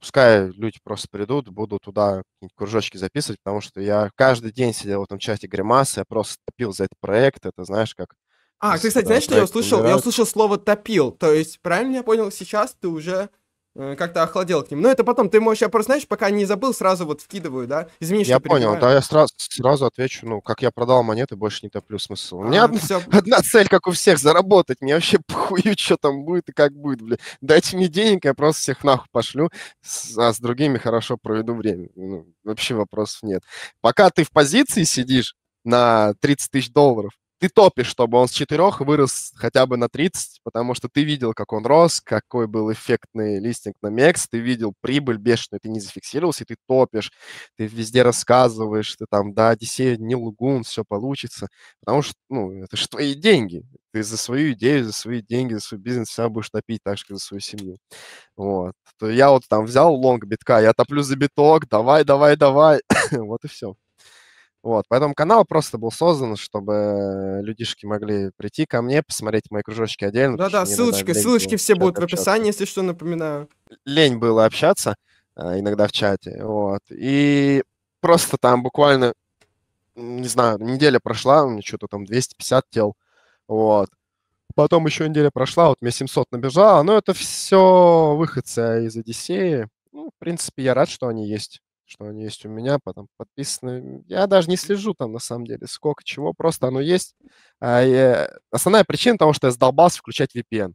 пускай люди просто придут, буду туда кружочки записывать, потому что я каждый день сидел в этом чате гримасы, я просто топил за этот проект, это знаешь, как... А, ты, кстати, знаешь, что я услышал? Умирает. Я услышал слово «топил», то есть, правильно я понял, сейчас ты уже Э, как-то охладел к ним. Но ну, это потом, ты можешь, я просто, знаешь, пока не забыл, сразу вот вкидываю, да? Извини, что Я понял, да, я сразу, сразу отвечу, ну, как я продал монеты, больше не топлю смысл. У меня а, одна, все. одна цель, как у всех, заработать. Мне вообще похую, что там будет и как будет, блин. Дайте мне денег, я просто всех нахуй пошлю, а с другими хорошо проведу время. Ну, вообще вопросов нет. Пока ты в позиции сидишь на 30 тысяч долларов, ты топишь, чтобы он с 4 вырос хотя бы на 30, потому что ты видел, как он рос, какой был эффектный листинг на Мекс, ты видел прибыль бешеную, ты не зафиксировался, ты топишь, ты везде рассказываешь, ты там, да, Одиссея, не лугун, все получится, потому что, ну, это же твои деньги, ты за свою идею, за свои деньги, за свой бизнес себя будешь топить так же, как за свою семью. Вот. То я вот там взял лонг битка, я топлю за биток, давай, давай, давай, вот и все. Вот, поэтому канал просто был создан, чтобы людишки могли прийти ко мне, посмотреть мои кружочки отдельно. Да-да, ссылочка, ссылочки все будут в описании, если что, напоминаю. Лень было общаться э, иногда в чате, вот, и просто там буквально, не знаю, неделя прошла, у меня что-то там 250 тел, вот, потом еще неделя прошла, вот мне 700 набежало, но это все выходцы из Одиссеи, ну, в принципе, я рад, что они есть что они есть у меня, потом подписаны. Я даже не слежу там на самом деле, сколько чего, просто оно есть. А Основная причина того, что я задолбался включать VPN.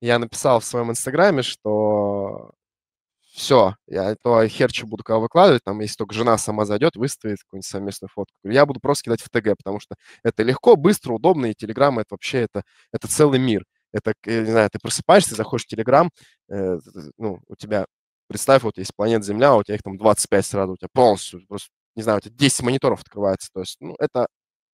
Я написал в своем инстаграме, что все, я то херчу буду кого выкладывать, там, если только жена сама зайдет, выставит какую-нибудь совместную фотку. Я буду просто кидать в ТГ, потому что это легко, быстро, удобно, и Телеграм это вообще это, это целый мир. Это, не знаю, ты просыпаешься, заходишь в Телеграм, э, ну, у тебя представь, вот есть планета Земля, а у тебя их там 25 сразу, у тебя полностью, просто, не знаю, у тебя 10 мониторов открывается. То есть, ну, это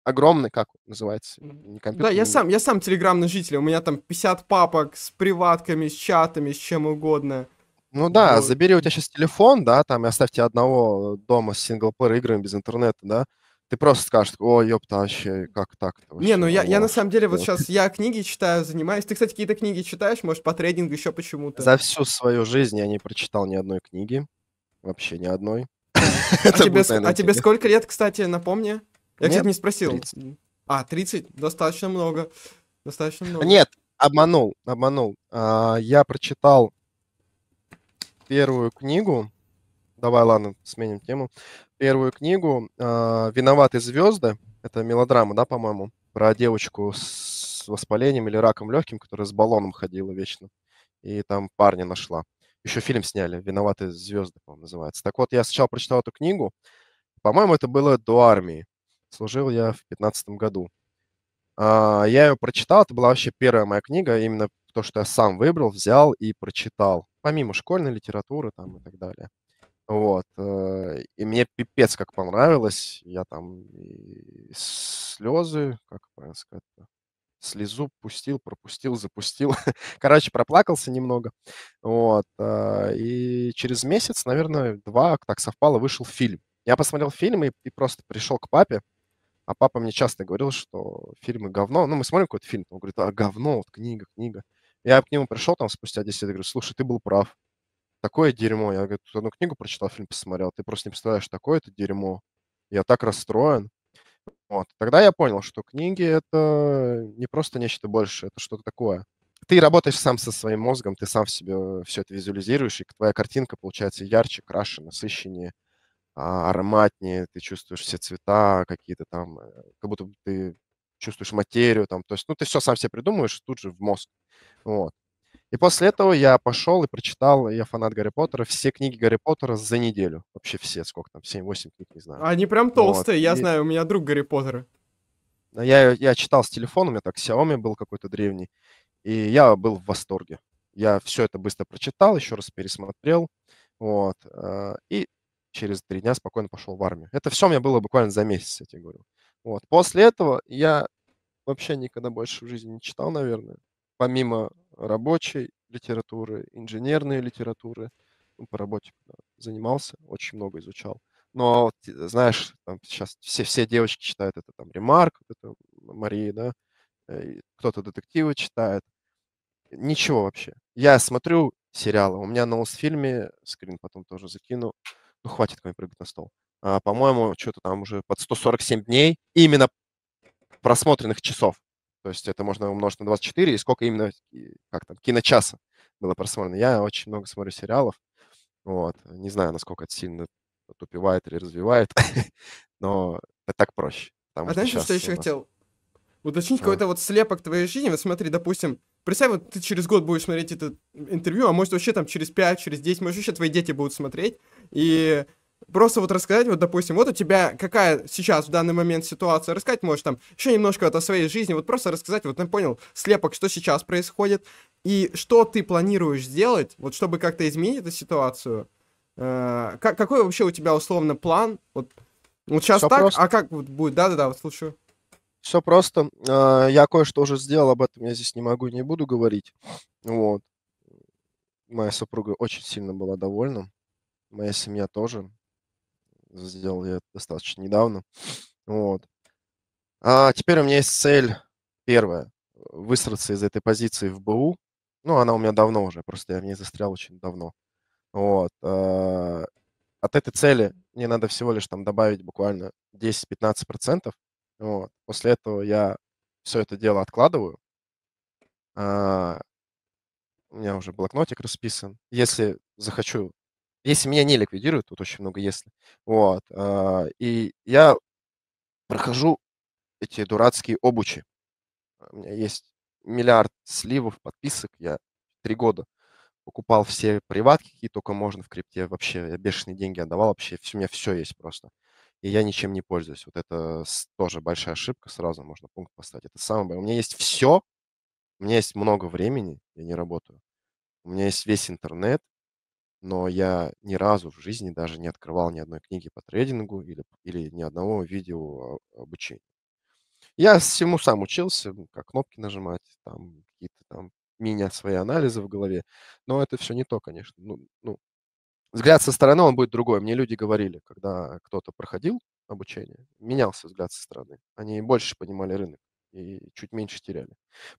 огромный, как называется? Не компьютер, да, я сам, я сам телеграмный житель, у меня там 50 папок с приватками, с чатами, с чем угодно. Ну да, вот. забери у тебя сейчас телефон, да, там, и оставьте одного дома с синглплеер играми без интернета, да, ты просто скажешь, о, ёпта, вообще, как так Не, ну я, я на самом деле вот сейчас, я книги читаю, занимаюсь. Ты, кстати, какие-то книги читаешь, может, по трейдингу еще почему-то? За всю свою жизнь я не прочитал ни одной книги, вообще ни одной. А тебе, а сколько лет, кстати, напомни? Я, кстати, не спросил. А, 30? Достаточно много. Достаточно много. Нет, обманул, обманул. А, я прочитал первую книгу, Давай, ладно, сменим тему. Первую книгу а, «Виноваты звезды». Это мелодрама, да, по-моему, про девочку с воспалением или раком легким, которая с баллоном ходила вечно. И там парня нашла. Еще фильм сняли «Виноваты звезды», по-моему, называется. Так вот, я сначала прочитал эту книгу. По-моему, это было до армии. Служил я в 15 году. А, я ее прочитал, это была вообще первая моя книга, именно то, что я сам выбрал, взял и прочитал, помимо школьной литературы там и так далее. Вот. Э, и мне пипец как понравилось. Я там и слезы, как правильно сказать, слезу пустил, пропустил, запустил. Короче, проплакался немного. Вот. Э, и через месяц, наверное, два, так совпало, вышел фильм. Я посмотрел фильм и, и просто пришел к папе. А папа мне часто говорил, что фильмы говно. Ну, мы смотрим какой-то фильм, он говорит, а говно, вот книга, книга. Я к нему пришел там спустя 10 лет, говорю, слушай, ты был прав такое дерьмо. Я говорю, тут одну книгу прочитал, фильм посмотрел, ты просто не представляешь, такое это дерьмо. Я так расстроен. Вот. Тогда я понял, что книги — это не просто нечто больше, это что-то такое. Ты работаешь сам со своим мозгом, ты сам в себе э, все это визуализируешь, и твоя картинка получается ярче, краше, насыщеннее, а, ароматнее, ты чувствуешь все цвета какие-то там, э, как будто ты чувствуешь материю там, то есть, ну, ты все сам себе придумываешь тут же в мозг, вот. И после этого я пошел и прочитал, я фанат Гарри Поттера, все книги Гарри Поттера за неделю. Вообще все, сколько там, 7-8 книг, не знаю. Они прям толстые, вот. я и... знаю, у меня друг Гарри Поттера. А я, я читал с телефона, у меня так Xiaomi был какой-то древний, и я был в восторге. Я все это быстро прочитал, еще раз пересмотрел, вот, а, и через три дня спокойно пошел в армию. Это все у меня было буквально за месяц, я тебе говорю. Вот. После этого я вообще никогда больше в жизни не читал, наверное, помимо рабочей литературы, инженерной литературы. Ну, по работе занимался, очень много изучал. Но, э, знаешь, там сейчас все, все девочки читают это там Ремарк, это Мария, да, э, кто-то детективы читает. Ничего вообще. Я смотрю сериалы, у меня на фильме скрин потом тоже закину, ну, хватит мне прыгать на стол. А, по-моему, что-то там уже под 147 дней именно просмотренных часов. То есть это можно умножить на 24, и сколько именно, как там, киночаса было просмотрено. Я очень много смотрю сериалов. Вот. Не знаю, насколько это сильно тупевает или развивает, но это так проще. А дальше что еще хотел? Уточнить а. какой-то вот слепок твоей жизни. Вот смотри, допустим, представь, вот ты через год будешь смотреть это интервью, а может вообще там через 5, через 10, может вообще твои дети будут смотреть, и просто вот рассказать, вот, допустим, вот у тебя какая сейчас в данный момент ситуация, рассказать можешь там еще немножко вот о своей жизни, вот просто рассказать, вот, ты ну, понял, слепок, что сейчас происходит, и что ты планируешь сделать, вот, чтобы как-то изменить эту ситуацию, э, как, какой вообще у тебя, условно, план, вот, вот сейчас Все так, просто. а как вот будет, да-да-да, вот слушаю. Все просто, э, я кое-что уже сделал, об этом я здесь не могу и не буду говорить, вот. Моя супруга очень сильно была довольна, моя семья тоже, Сделал я достаточно недавно. Вот. А теперь у меня есть цель первая – выстроиться из этой позиции в БУ. Ну, она у меня давно уже, просто я в ней застрял очень давно. Вот. Э, от этой цели мне надо всего лишь там добавить буквально 10-15%. Вот. После этого я все это дело откладываю. А, у меня уже блокнотик расписан. Если захочу если меня не ликвидируют, тут очень много если. Вот. А, и я прохожу эти дурацкие обучи. У меня есть миллиард сливов, подписок. Я три года покупал все приватки, какие только можно в крипте. Вообще я бешеные деньги отдавал. Вообще у меня все есть просто. И я ничем не пользуюсь. Вот это тоже большая ошибка. Сразу можно пункт поставить. Это самое. У меня есть все. У меня есть много времени. Я не работаю. У меня есть весь интернет но я ни разу в жизни даже не открывал ни одной книги по трейдингу или, или ни одного видео обучения. Я всему сам учился, как кнопки нажимать, там какие-то там меня свои анализы в голове, но это все не то, конечно. Ну, ну, взгляд со стороны, он будет другой. Мне люди говорили, когда кто-то проходил обучение, менялся взгляд со стороны, они больше понимали рынок и чуть меньше теряли.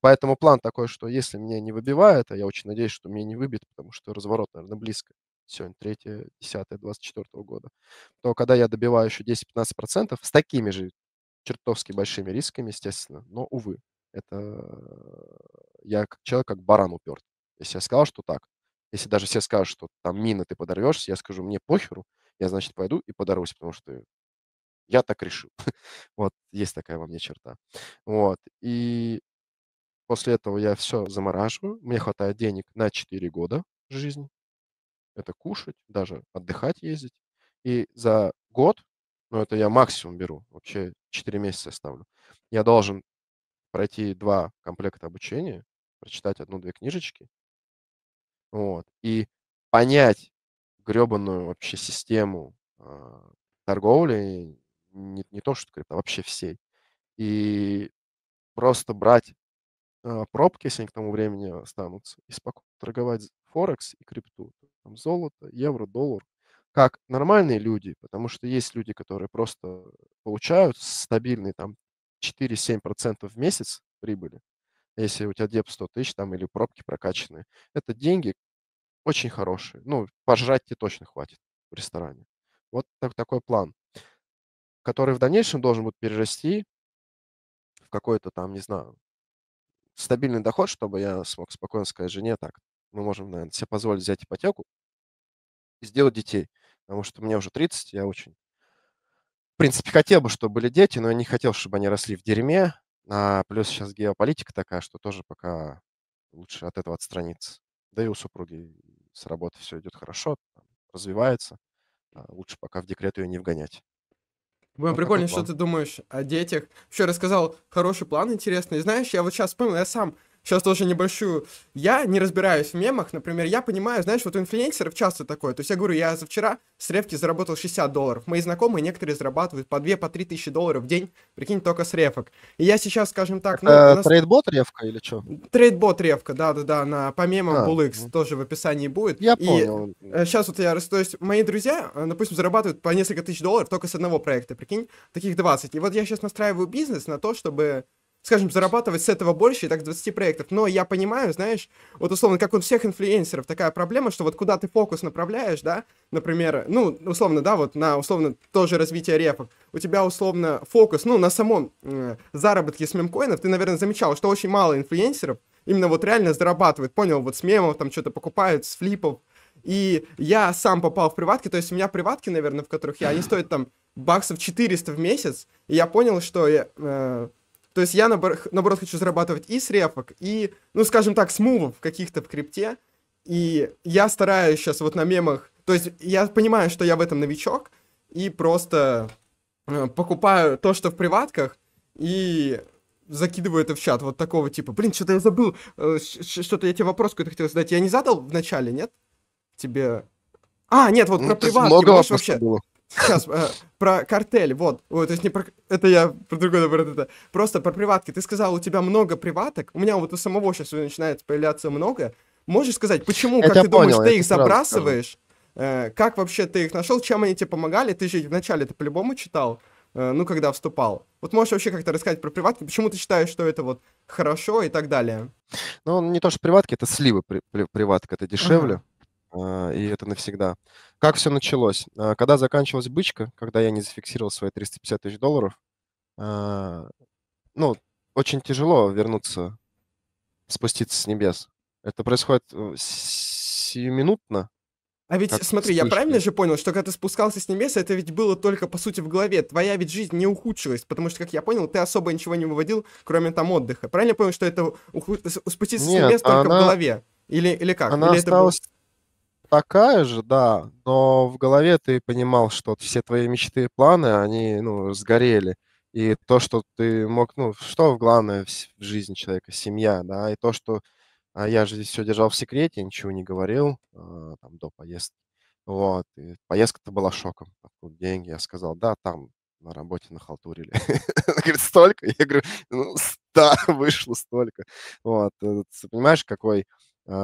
Поэтому план такой, что если меня не выбивает, а я очень надеюсь, что меня не выбьет, потому что разворот, наверное, близко, сегодня 3, 10, 24 года, то когда я добиваю еще 10-15% с такими же чертовски большими рисками, естественно, но, увы, это я как человек, как баран уперт. Если я сказал, что так, если даже все скажут, что там мина ты подорвешься, я скажу, мне похеру, я, значит, пойду и подорвусь, потому что я так решил. Вот, есть такая во мне черта. Вот, и после этого я все замораживаю. Мне хватает денег на 4 года жизни. Это кушать, даже отдыхать, ездить. И за год, ну, это я максимум беру, вообще 4 месяца ставлю, я должен пройти два комплекта обучения, прочитать одну-две книжечки, вот, и понять гребаную вообще систему э, торговли, не, не то, что крипто, а вообще всей. И просто брать э, пробки, если они к тому времени останутся, и спокойно торговать Форекс и крипту, там золото, евро, доллар, как нормальные люди, потому что есть люди, которые просто получают стабильные там 4-7% в месяц прибыли, если у тебя деп 100 тысяч там или пробки прокачанные. Это деньги очень хорошие. Ну, пожрать тебе точно хватит в ресторане. Вот так, такой план который в дальнейшем должен будет перерасти в какой-то там, не знаю, стабильный доход, чтобы я смог спокойно сказать жене, так, мы можем, наверное, себе позволить взять ипотеку и сделать детей. Потому что мне уже 30, я очень... В принципе, хотел бы, чтобы были дети, но я не хотел, чтобы они росли в дерьме. А плюс сейчас геополитика такая, что тоже пока лучше от этого отстраниться. Да и у супруги с работы все идет хорошо, развивается. А лучше пока в декрет ее не вгонять. Блин, прикольно, что ты думаешь о детях. Еще рассказал хороший план интересный. Знаешь, я вот сейчас вспомнил, я сам сейчас тоже небольшую. Я не разбираюсь в мемах, например, я понимаю, знаешь, вот у инфлюенсеров часто такое. То есть я говорю, я за вчера с рефки заработал 60 долларов. Мои знакомые некоторые зарабатывают по 2-3 по тысячи долларов в день, прикинь, только с рефок. И я сейчас, скажем так... Ну, нас... Трейдбот рефка или что? Трейдбот рефка, да-да-да, на, по мемам а, Bullx ну. тоже в описании будет. Я и понял. Сейчас э, вот я... То есть мои друзья, э, допустим, зарабатывают по несколько тысяч долларов только с одного проекта, прикинь, таких 20. И вот я сейчас настраиваю бизнес на то, чтобы скажем, зарабатывать с этого больше, и так с 20 проектов. Но я понимаю, знаешь, вот условно, как у всех инфлюенсеров, такая проблема, что вот куда ты фокус направляешь, да, например, ну, условно, да, вот на, условно, тоже развитие репов, у тебя, условно, фокус, ну, на самом э, заработке с мемкоинов, ты, наверное, замечал, что очень мало инфлюенсеров именно вот реально зарабатывают, понял, вот с мемов там что-то покупают, с флипов, и я сам попал в приватки, то есть у меня приватки, наверное, в которых я, они стоят там баксов 400 в месяц, и я понял, что я, э, то есть я, наоборот, хочу зарабатывать и с репок, и, ну, скажем так, с мувов каких-то в крипте. И я стараюсь сейчас вот на мемах... То есть я понимаю, что я в этом новичок, и просто э, покупаю то, что в приватках, и закидываю это в чат, вот такого типа, блин, что-то я забыл, э, что-то я тебе вопрос какой-то хотел задать, я не задал в начале, нет? Тебе... А, нет, вот ну, про приватки, можешь вообще... Было. Сейчас, э, про картель, вот. Ой, то есть не про... Это я про другое наоборот. Это. Просто про приватки. Ты сказал, у тебя много приваток. У меня вот у самого сейчас уже начинает появляться много. Можешь сказать, почему, это как ты понял, думаешь, ты их забрасываешь? Э, как вообще ты их нашел? Чем они тебе помогали? Ты же вначале это по-любому читал, э, ну, когда вступал. Вот можешь вообще как-то рассказать про приватки? Почему ты считаешь, что это вот хорошо и так далее? Ну, не то, что приватки, это сливы при, при, приватка, это дешевле. Ага. А, и это навсегда. Как все началось? А, когда заканчивалась бычка, когда я не зафиксировал свои 350 тысяч долларов, а, ну, очень тяжело вернуться, спуститься с небес. Это происходит э, сиюминутно, а ведь, как смотри, вспышки. я правильно же понял, что когда ты спускался с небес, это ведь было только, по сути, в голове. Твоя ведь жизнь не ухудшилась, потому что, как я понял, ты особо ничего не выводил, кроме там отдыха. Правильно я понял, что это уху... спуститься Нет, с небес только в голове? Или, или как? Она или осталась это такая же, да, но в голове ты понимал, что все твои мечты и планы, они, ну, сгорели. И то, что ты мог, ну, что главное в жизни человека, семья, да, и то, что а я же здесь все держал в секрете, ничего не говорил а, там, до поездки. Вот. И поездка-то была шоком. Откуда деньги? Я сказал, да, там на работе нахалтурили. Говорит, столько? Я говорю, ну, да, вышло столько. Вот. Э, ты понимаешь, какой а,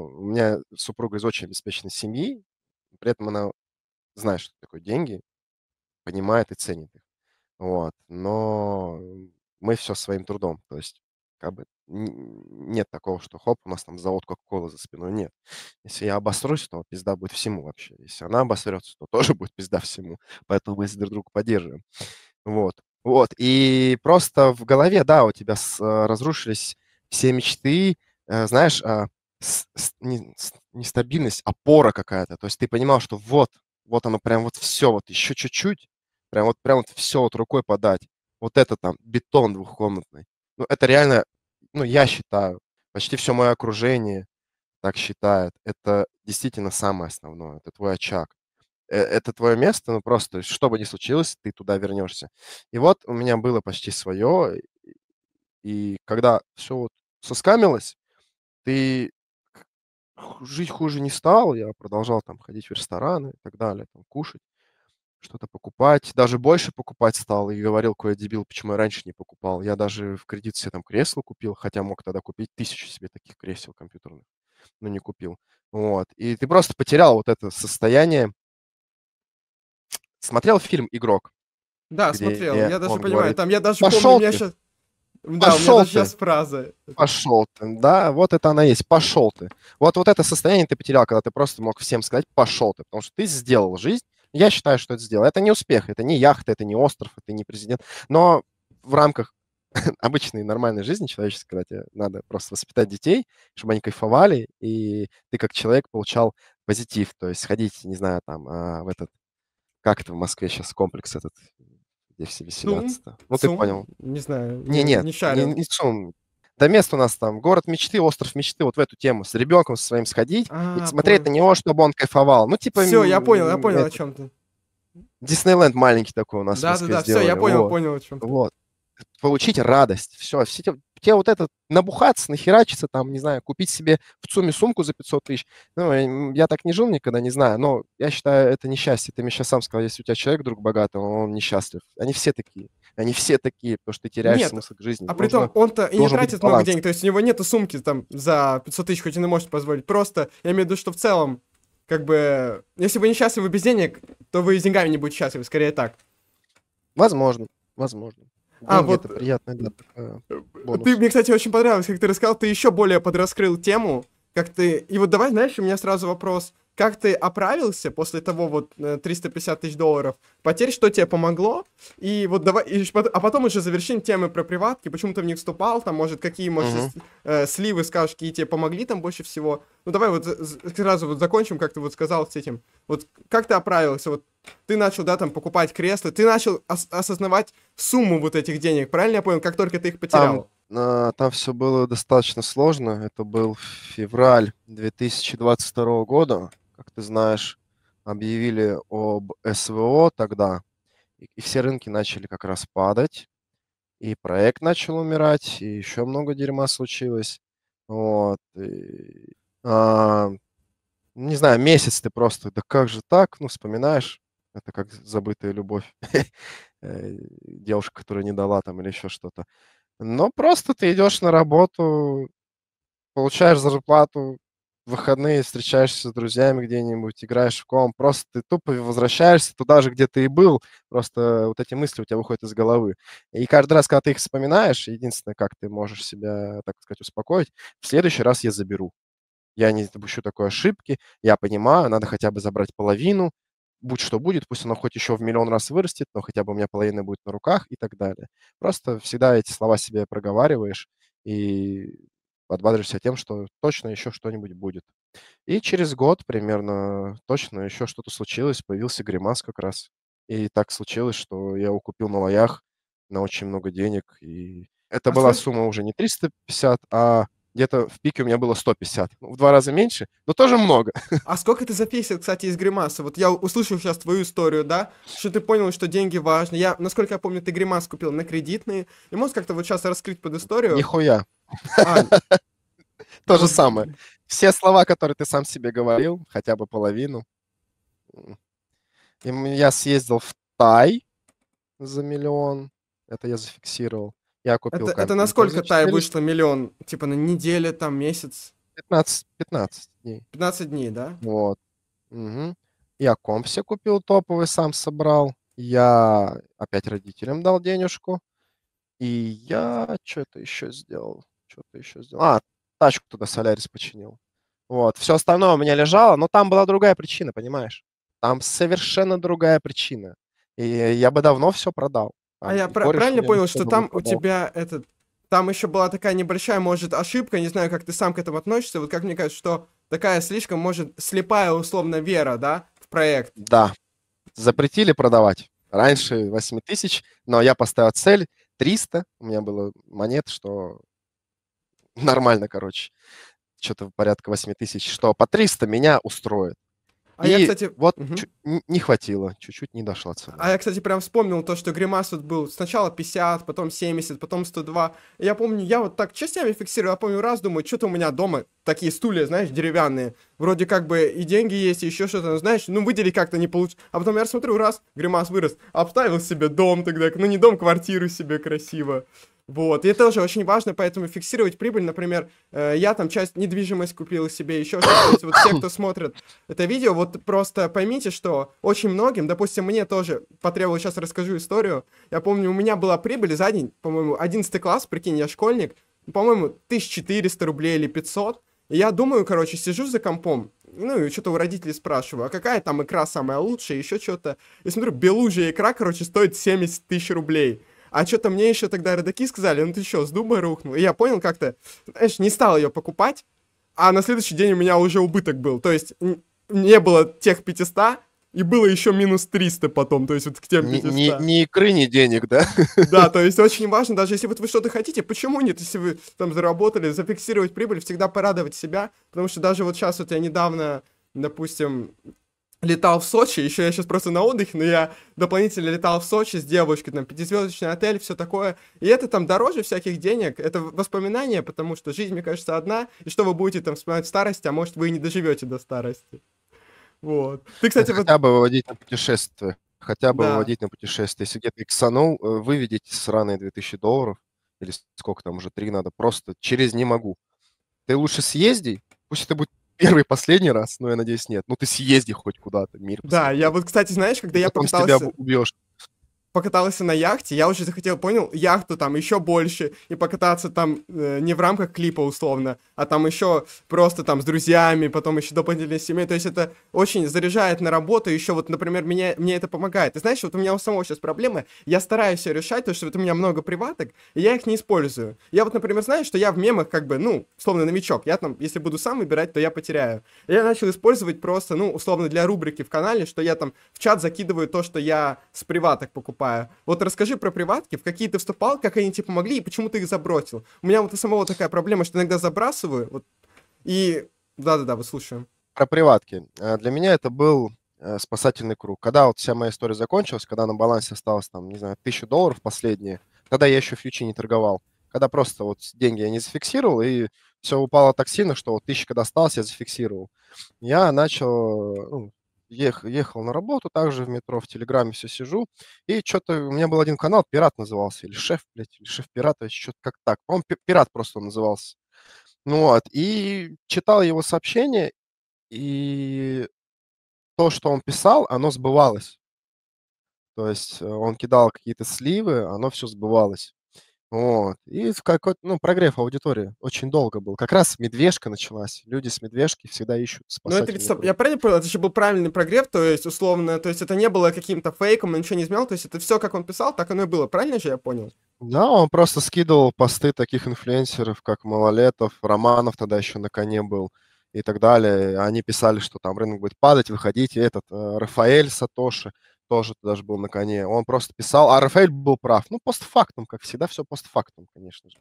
у меня супруга из очень обеспеченной семьи, при этом она знает, что такое деньги, понимает и ценит их. Вот. Но мы все своим трудом. То есть как бы нет такого, что хоп, у нас там завод Кока-Кола за спиной. Нет. Если я обосрусь, то пизда будет всему вообще. Если она обосрется, то тоже будет пизда всему. Поэтому мы друг друга поддерживаем. Вот. Вот. И просто в голове, да, у тебя а, разрушились все мечты. Э, знаешь, а, нестабильность, опора какая-то. То есть ты понимал, что вот, вот оно прям вот все, вот еще чуть-чуть, прям вот прям вот все вот рукой подать. Вот это там бетон двухкомнатный. Ну, это реально, ну, я считаю, почти все мое окружение так считает. Это действительно самое основное, это твой очаг. Э, это твое место, ну просто, что бы ни случилось, ты туда вернешься. И вот у меня было почти свое, и когда все вот соскамилось, ты жить хуже не стал, я продолжал там ходить в рестораны и так далее, там кушать, что-то покупать, даже больше покупать стал и говорил, кое дебил, почему я раньше не покупал. Я даже в кредит себе там кресло купил, хотя мог тогда купить тысячу себе таких кресел компьютерных, но не купил. Вот. И ты просто потерял вот это состояние. Смотрел фильм «Игрок»? Да, смотрел. Я даже понимаю. Говорит, там я даже помню, меня сейчас пошел у меня сейчас фраза. Пошел ты, да, вот это она есть, пошел ты. Вот, вот это состояние ты потерял, когда ты просто мог всем сказать пошел ты, потому что ты сделал жизнь, я считаю, что это сделал. Это не успех, это не яхта, это не остров, это не президент, но в рамках обычной нормальной жизни человеческой, когда тебе надо просто воспитать детей, чтобы они кайфовали, и ты как человек получал позитив, то есть ходить, не знаю, там, а, в этот, как это в Москве сейчас комплекс этот, где веселятся-то. Ну, ну ты понял. Не знаю. Не, нет, не, шарю. не, не Цум. До места у нас там город мечты, остров мечты, вот в эту тему с ребенком со своим сходить а, и смотреть понял. на него, чтобы он кайфовал. Ну типа. Все, я понял, я понял это... о чем ты. Диснейленд маленький такой у нас. Да, да, да, все, я понял, вот. понял о чем. Ты. Вот получить радость. Все, все те, вот этот набухаться, нахерачиться, там, не знаю, купить себе в ЦУМе сумку за 500 тысяч. Ну, я так не жил никогда, не знаю, но я считаю, это несчастье. Ты мне сейчас сам сказал, если у тебя человек друг богатый, он несчастлив. Они все такие. Они все такие, потому что ты теряешь нет, смысл к жизни. А при том, он-то и не тратит много денег, то есть у него нету сумки там за 500 тысяч, хоть он и может позволить. Просто, я имею в виду, что в целом, как бы, если вы несчастливы без денег, то вы с деньгами не будете счастливы, скорее так. Возможно, возможно. А, Деньги вот... это приятно, да, бонус. Ты, мне, кстати, очень понравилось, как ты рассказал, ты еще более подраскрыл тему, как ты... И вот давай, знаешь, у меня сразу вопрос как ты оправился после того вот 350 э, тысяч долларов потерь, что тебе помогло, и вот давай, и, а потом уже завершим темы про приватки, почему ты в них вступал, там, может, какие, может, Uh-huh. сливы, скажешь, какие тебе помогли там больше всего. Ну, давай вот сразу вот закончим, как ты вот сказал с этим. Вот как ты оправился, вот ты начал, да, там, покупать кресла, ты начал ос- осознавать сумму вот этих денег, правильно я понял, как только ты их потерял? Там, э, там все было достаточно сложно, это был февраль 2022 года, как ты знаешь, объявили об СВО тогда, и все рынки начали как раз падать, и проект начал умирать, и еще много дерьма случилось. Вот. И, а, не знаю, месяц ты просто, да как же так, ну, вспоминаешь, это как забытая любовь, э, девушка, которая не дала там или еще что-то. Но просто ты идешь на работу, получаешь зарплату, в выходные встречаешься с друзьями где-нибудь, играешь в ком, просто ты тупо возвращаешься туда же, где ты и был, просто вот эти мысли у тебя выходят из головы. И каждый раз, когда ты их вспоминаешь, единственное, как ты можешь себя, так сказать, успокоить, в следующий раз я заберу. Я не допущу такой ошибки, я понимаю, надо хотя бы забрать половину, будь что будет, пусть оно хоть еще в миллион раз вырастет, но хотя бы у меня половина будет на руках и так далее. Просто всегда эти слова себе проговариваешь, и подбадриваешь тем, что точно еще что-нибудь будет. И через год примерно точно еще что-то случилось, появился гримас как раз. И так случилось, что я его купил на лоях на очень много денег. И это а была сумма уже не 350, а где-то в пике у меня было 150. Ну, в два раза меньше, но тоже много. А сколько ты записил, кстати, из гримаса? Вот я услышал сейчас твою историю, да? Что ты понял, что деньги важны. Я, насколько я помню, ты гримас купил на кредитные. И можешь как-то вот сейчас раскрыть под историю? Нихуя. А. То же самое. Все слова, которые ты сам себе говорил, хотя бы половину. Я съездил в Тай за миллион. Это я зафиксировал. Я купил Это, это насколько Тай вышло миллион? Типа на неделю там, месяц? 15, 15 дней. 15 дней, да? Вот. Угу. Я комп себе купил топовый, сам собрал. Я опять родителям дал денежку. И я что-то еще сделал. Что-то еще сделал. А, тачку туда Солярис починил. Вот. Все остальное у меня лежало, но там была другая причина, понимаешь? Там совершенно другая причина. И я бы давно все продал. А, а, я кореш, правильно понял, что там у тебя этот... Там еще была такая небольшая, может, ошибка, не знаю, как ты сам к этому относишься, вот как мне кажется, что такая слишком, может, слепая, условно, вера, да, в проект. Да. Запретили продавать. Раньше 8 тысяч, но я поставил цель 300, у меня было монет, что нормально, короче, что-то порядка 8 тысяч, что по 300 меня устроит. А и я, кстати... вот угу. не хватило, чуть-чуть не дошла цена. А я, кстати, прям вспомнил то, что Гримас вот был сначала 50, потом 70, потом 102. И я помню, я вот так частями фиксировал, я помню, раз думаю, что-то у меня дома такие стулья, знаешь, деревянные вроде как бы и деньги есть, и еще что-то, но знаешь, ну выдели как-то не получится. А потом я смотрю, раз, гримас вырос, обставил себе дом тогда, ну не дом, квартиру себе красиво. Вот, и это тоже очень важно, поэтому фиксировать прибыль, например, э, я там часть недвижимость купил себе, еще что-то, вот все, кто смотрит это видео, вот просто поймите, что очень многим, допустим, мне тоже потребовалось, сейчас расскажу историю, я помню, у меня была прибыль за день, по-моему, 11 класс, прикинь, я школьник, по-моему, 1400 рублей или 500, я думаю, короче, сижу за компом, ну, и что-то у родителей спрашиваю, а какая там икра самая лучшая, еще что-то. И смотрю, белужья икра, короче, стоит 70 тысяч рублей. А что-то мне еще тогда родаки сказали, ну ты что, с дуба рухнул? И я понял как-то, знаешь, не стал ее покупать, а на следующий день у меня уже убыток был. То есть не было тех 500, и было еще минус 300 потом, то есть вот к тем 500. Ни, ни, ни икры, ни денег, да? Да, то есть очень важно, даже если вот вы что-то хотите, почему нет, если вы там заработали, зафиксировать прибыль, всегда порадовать себя, потому что даже вот сейчас вот я недавно, допустим, летал в Сочи, еще я сейчас просто на отдых, но я дополнительно летал в Сочи с девушкой, там, пятизвездочный отель, все такое. И это там дороже всяких денег, это воспоминания, потому что жизнь, мне кажется, одна, и что вы будете там вспоминать в старости, а может, вы и не доживете до старости. Вот. Ты, кстати, хотя вот... бы выводить на путешествие. Хотя бы да. выводить на путешествие. Если где-то иксанул, э, выведите сраные 2000 долларов, или сколько там уже, три надо, просто через не могу. Ты лучше съезди, пусть это будет первый и последний раз, но я надеюсь, нет. Ну ты съезди хоть куда-то, мир. Да, я вот, кстати, знаешь, когда я Потом попытался... тебя убьешь покатался на яхте, я уже захотел, понял, яхту там еще больше, и покататься там э, не в рамках клипа условно, а там еще просто там с друзьями, потом еще дополнительной семьей, то есть это очень заряжает на работу, еще вот, например, меня, мне это помогает. Ты знаешь, вот у меня у самого сейчас проблемы, я стараюсь все решать, потому что вот у меня много приваток, и я их не использую. Я вот, например, знаю, что я в мемах как бы, ну, словно новичок, я там, если буду сам выбирать, то я потеряю. я начал использовать просто, ну, условно для рубрики в канале, что я там в чат закидываю то, что я с приваток покупаю, вступаю. Вот расскажи про приватки, в какие ты вступал, как они тебе помогли и почему ты их забросил. У меня вот у самого такая проблема, что иногда забрасываю, вот, и... Да-да-да, вы слушаем. Про приватки. Э, для меня это был э, спасательный круг. Когда вот вся моя история закончилась, когда на балансе осталось, там, не знаю, тысячу долларов последние, тогда я еще фьючи не торговал. Когда просто вот деньги я не зафиксировал, и все упало так сильно, что вот тысяча, когда осталось, я зафиксировал. Я начал, э, ну, ехал, на работу, также в метро, в Телеграме все сижу. И что-то у меня был один канал, Пират назывался, или Шеф, блядь, или Шеф Пирата, что-то как так. он Пират просто назывался. Ну вот, и читал его сообщение, и то, что он писал, оно сбывалось. То есть э, он кидал какие-то сливы, оно все сбывалось. Вот. И в какой-то, ну, прогрев аудитории очень долго был. Как раз медвежка началась. Люди с медвежки всегда ищут Ну, это ведь, стоп, я правильно понял, это еще был правильный прогрев, то есть, условно, то есть это не было каким-то фейком, он ничего не изменял, то есть это все, как он писал, так оно и было. Правильно же я понял? Да, он просто скидывал посты таких инфлюенсеров, как Малолетов, Романов тогда еще на коне был и так далее. Они писали, что там рынок будет падать, выходите, этот, э, Рафаэль Сатоши тоже даже был на коне, он просто писал, а Рафаэль был прав. Ну, постфактум, как всегда, все постфактум, конечно же.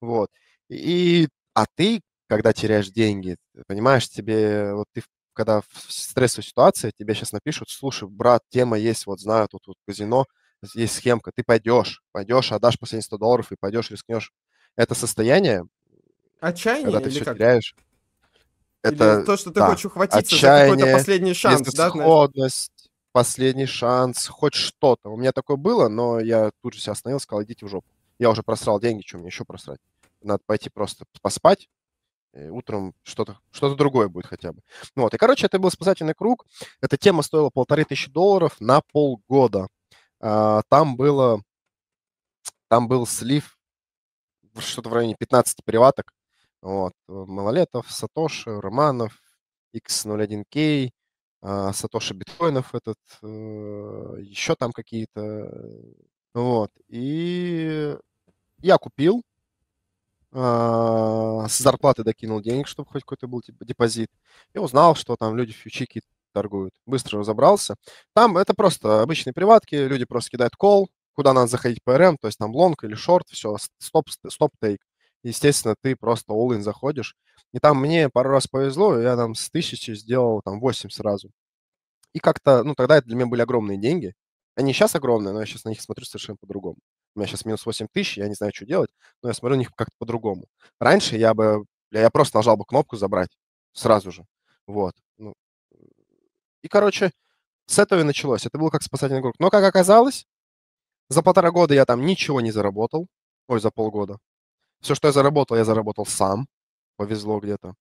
Вот. И, а ты, когда теряешь деньги, понимаешь, тебе, вот ты когда в стрессовой ситуации, тебе сейчас напишут, слушай, брат, тема есть, вот знаю, тут вот казино, есть схемка, ты пойдешь, пойдешь, отдашь последние 100 долларов и пойдешь, рискнешь. Это состояние, Отчаяние когда ты все как? теряешь, это Или то, что ты да, хочешь ухватиться отчаяние, за какой-то последний шанс, да? последний шанс, хоть что-то. У меня такое было, но я тут же себя остановил, сказал, идите в жопу. Я уже просрал деньги, что мне еще просрать? Надо пойти просто поспать, э, утром что-то что другое будет хотя бы. Ну вот, и, короче, это был спасательный круг. Эта тема стоила полторы тысячи долларов на полгода. А, там было, там был слив что-то в районе 15 приваток. Вот, э, Малолетов, Сатоши, Романов, X01K, а, Сатоши биткоинов этот, э, еще там какие-то. Э, вот. И я купил, а, с зарплаты докинул денег, чтобы хоть какой-то был типа, депозит. И узнал, что там люди фьючики торгуют. Быстро разобрался. Там это просто обычные приватки, люди просто кидают кол, куда надо заходить по РМ, эм, то есть там лонг или шорт, все, стоп, стоп тейк естественно, ты просто all-in заходишь. И там мне пару раз повезло, я там с тысячи сделал там 8 сразу. И как-то, ну, тогда это для меня были огромные деньги. Они сейчас огромные, но я сейчас на них смотрю совершенно по-другому. У меня сейчас минус 8 тысяч, я не знаю, что делать, но я смотрю на них как-то по-другому. Раньше я бы, я просто нажал бы кнопку «забрать» сразу же. Вот. Ну. И, короче, с этого и началось. Это было как спасательный круг. Но, как оказалось, за полтора года я там ничего не заработал. Ой, за полгода. Все, что я заработал, я заработал сам. Повезло где-то.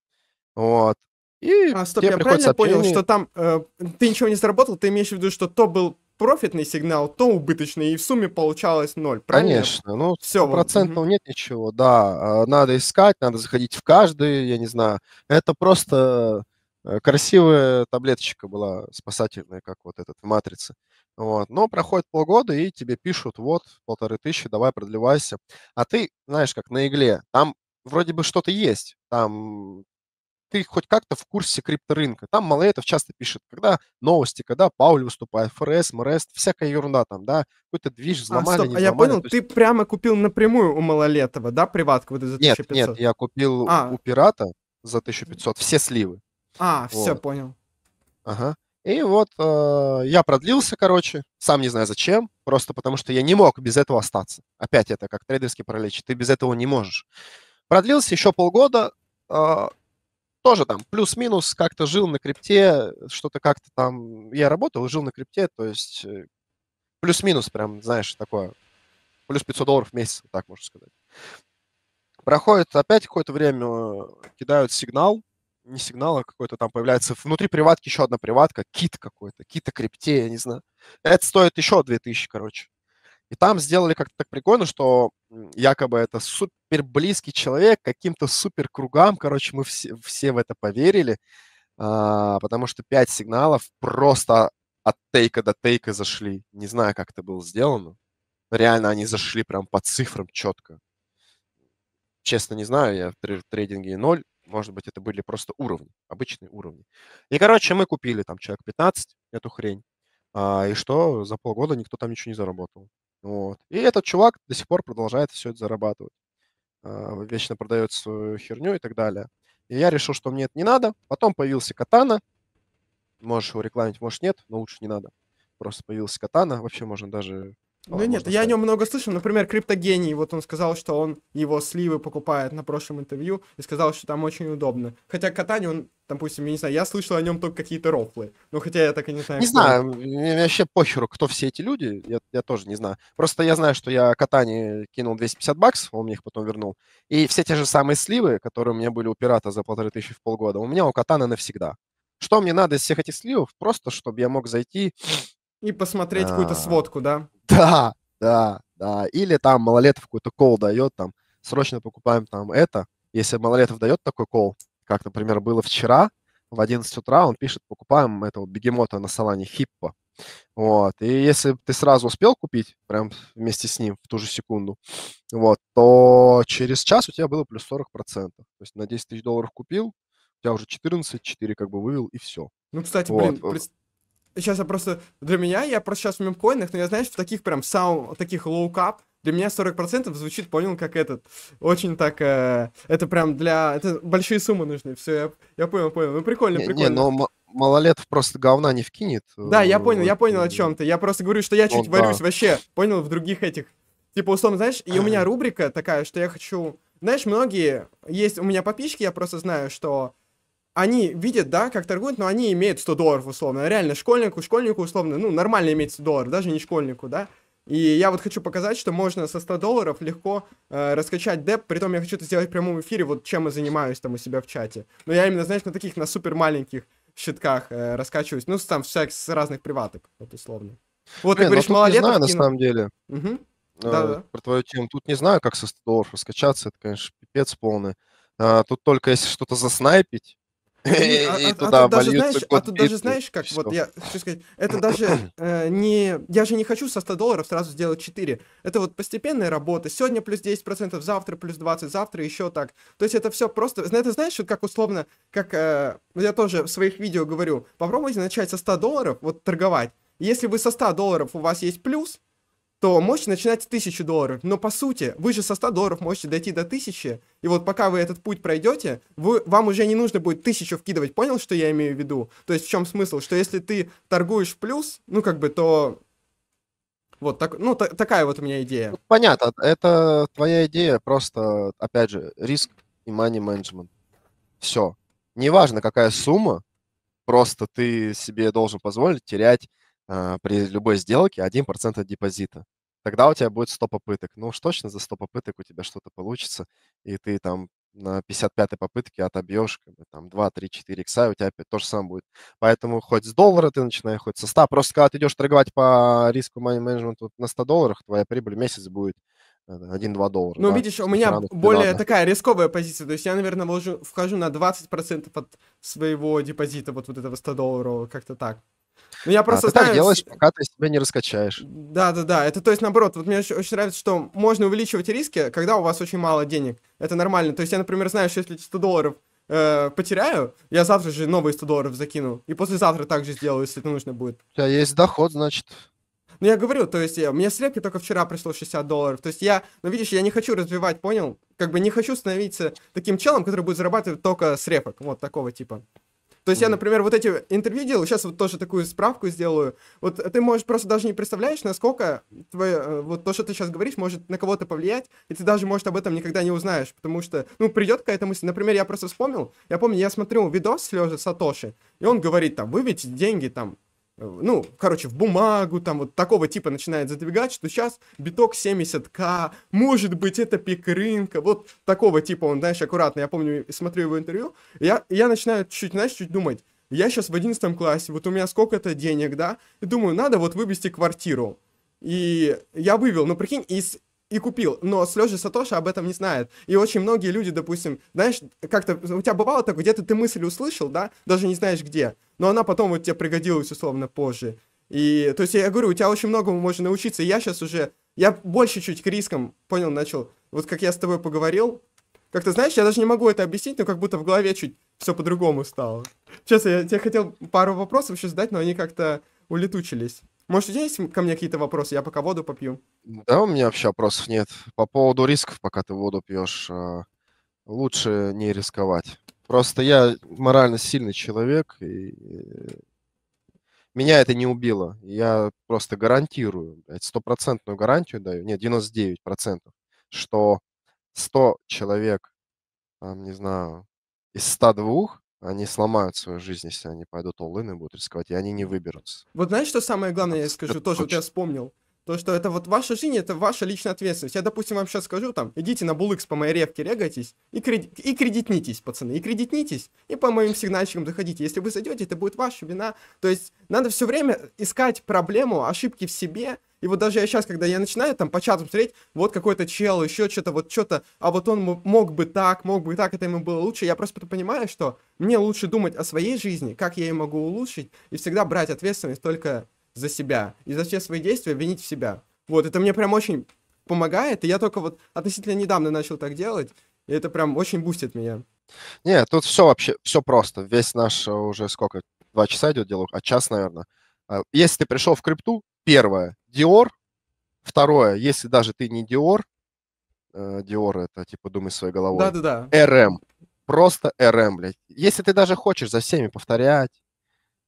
Вот. И а, стоп, я правильно сообщение... понял, что там э, ты ничего не заработал, ты имеешь в виду, что то был профитный сигнал, то убыточный, и в сумме получалось ноль, Конечно, ну, все процентов вот. нет ничего, да, а, надо искать, надо заходить в каждый, я не знаю, это просто э, красивая таблеточка была спасательная, как вот этот в «Матрице». Вот. Но проходит полгода, и тебе пишут, вот, полторы тысячи, давай продлевайся. А ты, знаешь, как на игле, там вроде бы что-то есть, там ты хоть как-то в курсе крипторынка. Там Малаэтов часто пишет, когда новости, когда Пауль выступает, ФРС, МРС, всякая ерунда там, да, какой-то движ а, взломали, а, стоп, а я понял, есть... ты прямо купил напрямую у Малолетова, да, приватку вот за 1500? Нет, нет, я купил а. у Пирата за 1500 все сливы. А, вот. все, понял. Ага. И вот э, я продлился, короче, сам не знаю зачем, просто потому что я не мог без этого остаться. Опять это как трейдерский паралич, ты без этого не можешь. Продлился еще полгода, э, тоже там плюс-минус, как-то жил на крипте, что-то как-то там, я работал, жил на крипте, то есть э, плюс-минус прям, знаешь, такое, плюс 500 долларов в месяц, так можно сказать. Проходит опять какое-то время, кидают сигнал, не сигнал, а какой-то там появляется. Внутри приватки еще одна приватка, кит какой-то, кита крипте, я не знаю. Это стоит еще 2000, короче. И там сделали как-то так прикольно, что якобы это супер близкий человек каким-то супер кругам, короче, мы все, все в это поверили, а, потому что пять сигналов просто от тейка до тейка зашли. Не знаю, как это было сделано. Реально они зашли прям по цифрам четко. Честно, не знаю, я в трейдинге 0, может быть, это были просто уровни, обычные уровни. И, короче, мы купили там человек 15, эту хрень, а, и что за полгода никто там ничего не заработал. Вот. И этот чувак до сих пор продолжает все это зарабатывать. А, вечно продает свою херню и так далее. И я решил, что мне это не надо. Потом появился Катана. Можешь его рекламить, может нет, но лучше не надо. Просто появился Катана. Вообще можно даже ну нет, сказать. я о нем много слышал. Например, Криптогений, вот он сказал, что он его сливы покупает на прошлом интервью и сказал, что там очень удобно. Хотя катание он, допустим, я не знаю, я слышал о нем только какие-то рофлы. Ну хотя я так и не знаю. Не кто... знаю, мне вообще похеру, кто все эти люди, я, я тоже не знаю. Просто я знаю, что я катание кинул 250 баксов, он мне их потом вернул. И все те же самые сливы, которые у меня были у пирата за полторы тысячи в полгода, у меня у катана навсегда. Что мне надо из всех этих сливов? Просто, чтобы я мог зайти... И посмотреть а... какую-то сводку, да? Да, да, да. Или там малолетов какой-то кол дает, там, срочно покупаем там это. Если малолетов дает такой кол, как, например, было вчера, в 11 утра он пишет, покупаем этого бегемота на салане Хиппа. Вот. И если ты сразу успел купить, прям вместе с ним в ту же секунду, вот, то через час у тебя было плюс 40%. То есть на 10 тысяч долларов купил, у тебя уже 14, 4 как бы вывел, и все. Ну, кстати, вот. блин, сейчас я просто, для меня, я просто сейчас в мемкоинах, но я, знаешь, в таких прям сам, таких лоукап, для меня 40% звучит, понял, как этот. Очень так, э, это прям для, это большие суммы нужны, все, я, я понял, понял, ну прикольно, не, прикольно. Не, но малолетов просто говна не вкинет. Да, я э, понял, я понял о чем ты, я просто говорю, что я ну чуть Он, варюсь да. вообще, понял, в других этих, типа, условно, знаешь, и у меня рубрика такая, что я хочу, знаешь, многие, есть у меня подписчики, я просто знаю, что они видят, да, как торгуют, но они имеют 100 долларов условно. Реально, школьнику, школьнику условно, ну, нормально иметь 100 долларов, даже не школьнику, да. И я вот хочу показать, что можно со 100 долларов легко э, раскачать деп, притом я хочу это сделать в прямом эфире, вот чем я занимаюсь там у себя в чате. Но я именно, знаешь, на таких, на супер маленьких щитках э, раскачиваюсь, ну, там, всяк с разных приваток, вот условно. Вот, Блин, ты ну говоришь, малолеток... Не знаю, кинул. на самом деле. Угу. Э, да, да. Про твою тему. Тут не знаю, как со 100 долларов раскачаться, это, конечно, пипец полный. А, тут только если что-то заснайпить, а, а, а туда А тут даже знаешь, как вот я хочу сказать, это даже э, не... Я же не хочу со 100 долларов сразу сделать 4. Это вот постепенная работа. Сегодня плюс 10%, завтра плюс 20%, завтра еще так. То есть это все просто... Это знаешь, вот как условно, как э, я тоже в своих видео говорю, попробуйте начать со 100 долларов, вот торговать. Если вы со 100 долларов у вас есть плюс, то можете начинать с 1000 долларов. Но по сути, вы же со 100 долларов можете дойти до 1000, и вот пока вы этот путь пройдете, вы, вам уже не нужно будет 1000 вкидывать. Понял, что я имею в виду? То есть в чем смысл? Что если ты торгуешь в плюс, ну как бы, то вот так, ну, та, такая вот у меня идея. Ну, понятно, это твоя идея, просто, опять же, риск и money management. Все. Неважно, какая сумма, просто ты себе должен позволить терять Э, при любой сделке 1% от депозита. Тогда у тебя будет 100 попыток. Ну уж точно за 100 попыток у тебя что-то получится, и ты там на 55-й попытке отобьешь как бы, там 2, 3, 4 икса, и у тебя опять то же самое будет. Поэтому хоть с доллара ты начинаешь хоть со 100. Просто когда ты идешь торговать по риску money management на 100 долларах, твоя прибыль в месяц будет 1-2 э, доллара. Ну, да? видишь, у меня более надо. такая рисковая позиция. То есть я, наверное, вложу, вхожу на 20% от своего депозита вот, вот этого 100 долларов, как-то так. Ну, я просто а, знаю... ты так делаешь, пока ты себя не раскачаешь. Да-да-да, это то есть наоборот, вот мне очень, очень нравится, что можно увеличивать риски, когда у вас очень мало денег. Это нормально. То есть я, например, знаю, что если 100 долларов э, потеряю, я завтра же новые 100 долларов закину. И послезавтра также сделаю, если это нужно будет. У тебя есть доход, значит. Ну, я говорю, то есть я, э, у меня слепки только вчера пришло 60 долларов. То есть я, ну, видишь, я не хочу развивать, понял? Как бы не хочу становиться таким челом, который будет зарабатывать только срепок, Вот такого типа. То есть mm я, например, вот эти интервью делал, сейчас вот тоже такую справку сделаю. Вот ты, можешь просто даже не представляешь, насколько твое, э, вот то, что ты сейчас говоришь, может на кого-то повлиять, и ты даже, может, об этом никогда не узнаешь, потому что, ну, придет какая-то мысль. Например, я просто вспомнил, я помню, я смотрю видос с Сережи Сатоши, и он говорит там, выведите деньги там ну, короче, в бумагу, там вот такого типа начинает задвигать, что сейчас биток 70к, может быть, это пик рынка, вот такого типа он, знаешь, аккуратно, я помню, смотрю его интервью, я, я начинаю чуть, знаешь, чуть думать, я сейчас в 11 классе, вот у меня сколько-то денег, да, и думаю, надо вот вывести квартиру, и я вывел, ну, прикинь, из и купил, но Слежа Сатоши об этом не знает. И очень многие люди, допустим, знаешь, как-то у тебя бывало такое, где-то ты мысль услышал, да, даже не знаешь где, но она потом вот тебе пригодилась условно позже. И, то есть, я говорю, у тебя очень многому можно научиться, и я сейчас уже, я больше чуть к рискам, понял, начал, вот как я с тобой поговорил, как-то, знаешь, я даже не могу это объяснить, но как будто в голове чуть все по-другому стало. Честно, я тебе хотел пару вопросов еще задать, но они как-то улетучились. Может, у тебя есть ко мне какие-то вопросы? Я пока воду попью. Да, у меня вообще вопросов нет. По поводу рисков, пока ты воду пьешь, э, лучше не рисковать. Просто я морально сильный человек, и э, меня это не убило. Я просто гарантирую, стопроцентную гарантию даю, нет, 99%, что 100 человек, там, не знаю, из 102 они сломают свою жизнь, если они пойдут all и будут рисковать, и они не выберутся. Вот знаешь, что самое главное, я скажу, это тоже вот я вспомнил. То, что это вот ваша жизнь, это ваша личная ответственность. Я, допустим, вам сейчас скажу, там, идите на Булыкс по моей ревке, регайтесь и, креди... и кредитнитесь, пацаны, и кредитнитесь, и по моим сигнальщикам заходите. Если вы зайдете, это будет ваша вина. То есть надо все время искать проблему, ошибки в себе, и вот даже я сейчас, когда я начинаю там по чату смотреть, вот какой-то чел, еще что-то, вот что-то, а вот он мог бы так, мог бы так, это ему было лучше, я просто понимаю, что мне лучше думать о своей жизни, как я ее могу улучшить, и всегда брать ответственность только за себя, и за все свои действия винить в себя. Вот, это мне прям очень помогает, и я только вот относительно недавно начал так делать, и это прям очень бустит меня. Нет, тут все вообще, все просто. Весь наш э, уже сколько, два часа идет диалог, а час, наверное. А, если ты пришел в крипту, первое, Dior. Второе, если даже ты не Dior, Dior э, это типа думай своей головой. Да-да-да. РМ. Просто РМ, блядь. Если ты даже хочешь за всеми повторять,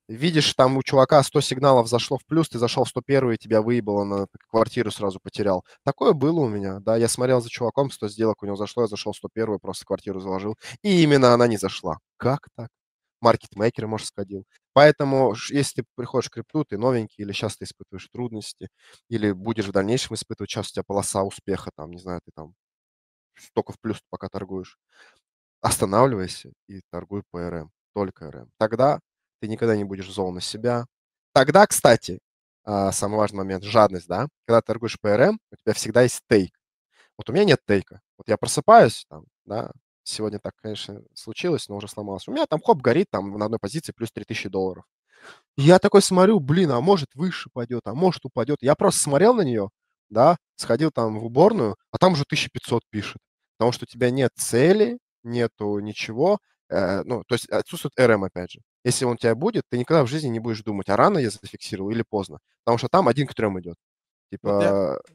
видишь, там у чувака 100 сигналов зашло в плюс, ты зашел в 101 и тебя выебало, на квартиру сразу потерял. Такое было у меня, да, я смотрел за чуваком, 100 сделок у него зашло, я зашел в 101 просто квартиру заложил, и именно она не зашла. Как так? маркетмейкер, может, сходил. Поэтому, если ты приходишь к крипту, ты новенький, или сейчас ты испытываешь трудности, или будешь в дальнейшем испытывать, сейчас у тебя полоса успеха, там, не знаю, ты там только в плюс, пока торгуешь, останавливайся и торгуй по РМ, только РМ. Тогда ты никогда не будешь зол на себя. Тогда, кстати, а, самый важный момент – жадность, да? Когда торгуешь по РМ, у тебя всегда есть тейк. Вот у меня нет тейка. Вот я просыпаюсь, там, да, Сегодня так, конечно, случилось, но уже сломалось. У меня там хоп горит, там на одной позиции плюс 3000 долларов. Я такой смотрю, блин, а может выше пойдет, а может упадет. Я просто смотрел на нее, да, сходил там в уборную, а там уже 1500 пишет. Потому что у тебя нет цели, нету ничего, э, ну, то есть отсутствует РМ, опять же. Если он у тебя будет, ты никогда в жизни не будешь думать, а рано я зафиксировал или поздно. Потому что там один к трем идет. Типа, ну, да. Типа,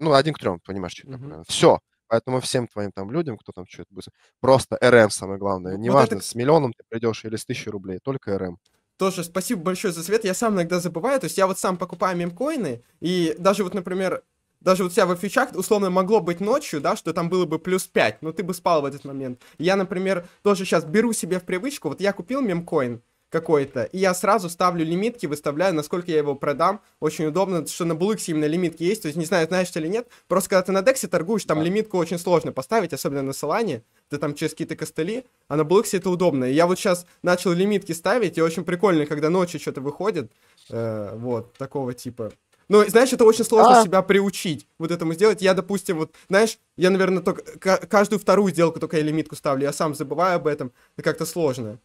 ну один к трем, понимаешь, что угу. Все, Поэтому всем твоим там людям, кто там что-то будет, просто РМ самое главное. Неважно, вот это... с миллионом ты придешь или с тысячи рублей, только РМ. Тоже спасибо большое за свет, Я сам иногда забываю. То есть я вот сам покупаю мемкоины, и даже вот, например, даже вот у тебя во фьючах, условно, могло быть ночью, да, что там было бы плюс 5, но ты бы спал в этот момент. Я, например, тоже сейчас беру себе в привычку, вот я купил мемкоин, какой-то. И я сразу ставлю лимитки, выставляю, насколько я его продам. Очень удобно, что на Булыксе именно лимитки есть. То есть не знаю, знаешь ты или нет. Просто когда ты на Дексе торгуешь, там да. лимитку очень сложно поставить, особенно на Солане. Ты там через какие-то костыли. А на Булыксе это удобно. И я вот сейчас начал лимитки ставить, и очень прикольно, когда ночью что-то выходит. Э, вот, такого типа. Но, ну, знаешь, это очень сложно а? себя приучить вот этому сделать. Я, допустим, вот, знаешь, я, наверное, только каждую вторую сделку только я лимитку ставлю. Я сам забываю об этом. Это как-то сложно.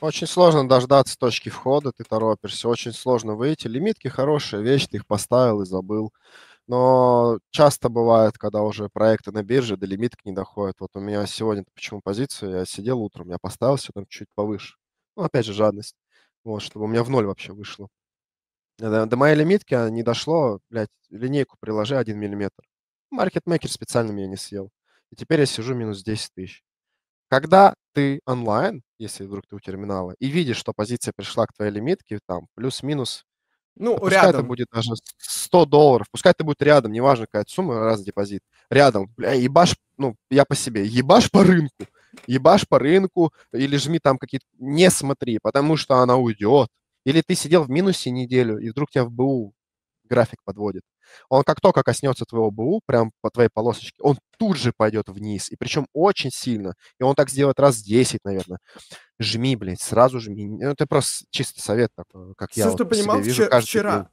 Очень сложно дождаться точки входа, ты торопишься, очень сложно выйти. Лимитки хорошая вещь, ты их поставил и забыл. Но часто бывает, когда уже проекты на бирже до лимитки не доходят. Вот у меня сегодня почему позицию я сидел утром, я поставил все там чуть повыше. Ну, опять же, жадность. Вот, чтобы у меня в ноль вообще вышло. До, до моей лимитки а, не дошло, блядь, линейку приложи 1 миллиметр. Маркетмейкер специально меня не съел. И теперь я сижу минус 10 тысяч. Когда ты онлайн, если вдруг ты у терминала, и видишь, что позиция пришла к твоей лимитке, там, плюс-минус, ну, пускай рядом. это будет даже 100 долларов, пускай это будет рядом, неважно какая сумма, раз депозит, рядом, бля, ебаш, ну, я по себе, ебаш по рынку, ебаш по рынку, или жми там какие-то, не смотри, потому что она уйдет. Или ты сидел в минусе неделю, и вдруг тебя в БУ график подводит. Он как только коснется твоего БУ, прям по твоей полосочке, он тут же пойдет вниз, и причем очень сильно. И он так сделает раз 10, наверное. Жми, блядь, сразу жми. Ну, это просто чистый совет такой, как Все, я. Все, что вот понимал, вижу, вчера, вчера, день.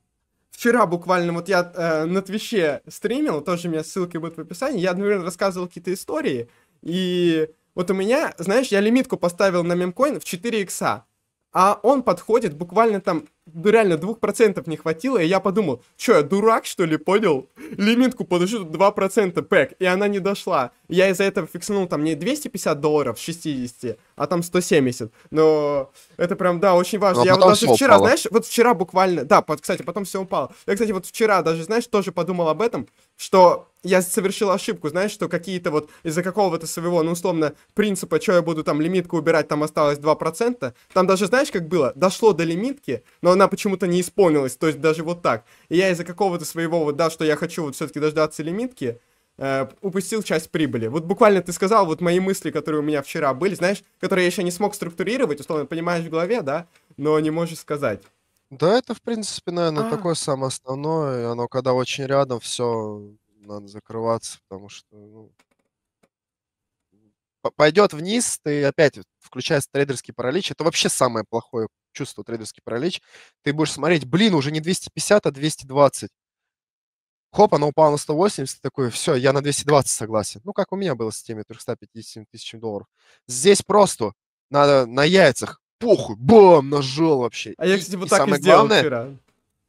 вчера буквально вот я э, на Твиче стримил, тоже у меня ссылки будут в описании, я наверное, рассказывал какие-то истории, и вот у меня, знаешь, я лимитку поставил на мемкоин в 4 икса, а он подходит буквально там ну, реально двух процентов не хватило, и я подумал, что я дурак, что ли, понял? Лимитку подожду 2% пэк, и она не дошла. Я из-за этого фиксанул там не 250 долларов 60, а там 170. Но это прям, да, очень важно. Но а я вот даже вчера, упало. знаешь, вот вчера буквально, да, под, кстати, потом все упало. Я, кстати, вот вчера даже, знаешь, тоже подумал об этом, что я совершил ошибку, знаешь, что какие-то вот из-за какого-то своего, ну, условно, принципа, что я буду там лимитку убирать, там осталось 2%, там даже, знаешь, как было, дошло до лимитки, но она почему-то не исполнилась, то есть даже вот так. И я из-за какого-то своего вот, да, что я хочу вот все-таки дождаться лимитки, э, упустил часть прибыли. Вот буквально ты сказал, вот мои мысли, которые у меня вчера были, знаешь, которые я еще не смог структурировать, условно понимаешь в голове, да, но не можешь сказать. Да, это, в принципе, наверное, а. такое самое основное. Оно, когда очень рядом, все надо закрываться, потому что ну, пойдет вниз, ты опять включаешь трейдерский паралич. Это вообще самое плохое чувство, трейдерский паралич, ты будешь смотреть, блин, уже не 250, а 220. Хоп, она упала на 180, ты такой, все, я на 220 согласен. Ну, как у меня было с теми 357 тысячами долларов. Здесь просто надо на яйцах, похуй, бам, нажал вообще. А я, кстати, вот и так самое и сделал главное, вчера.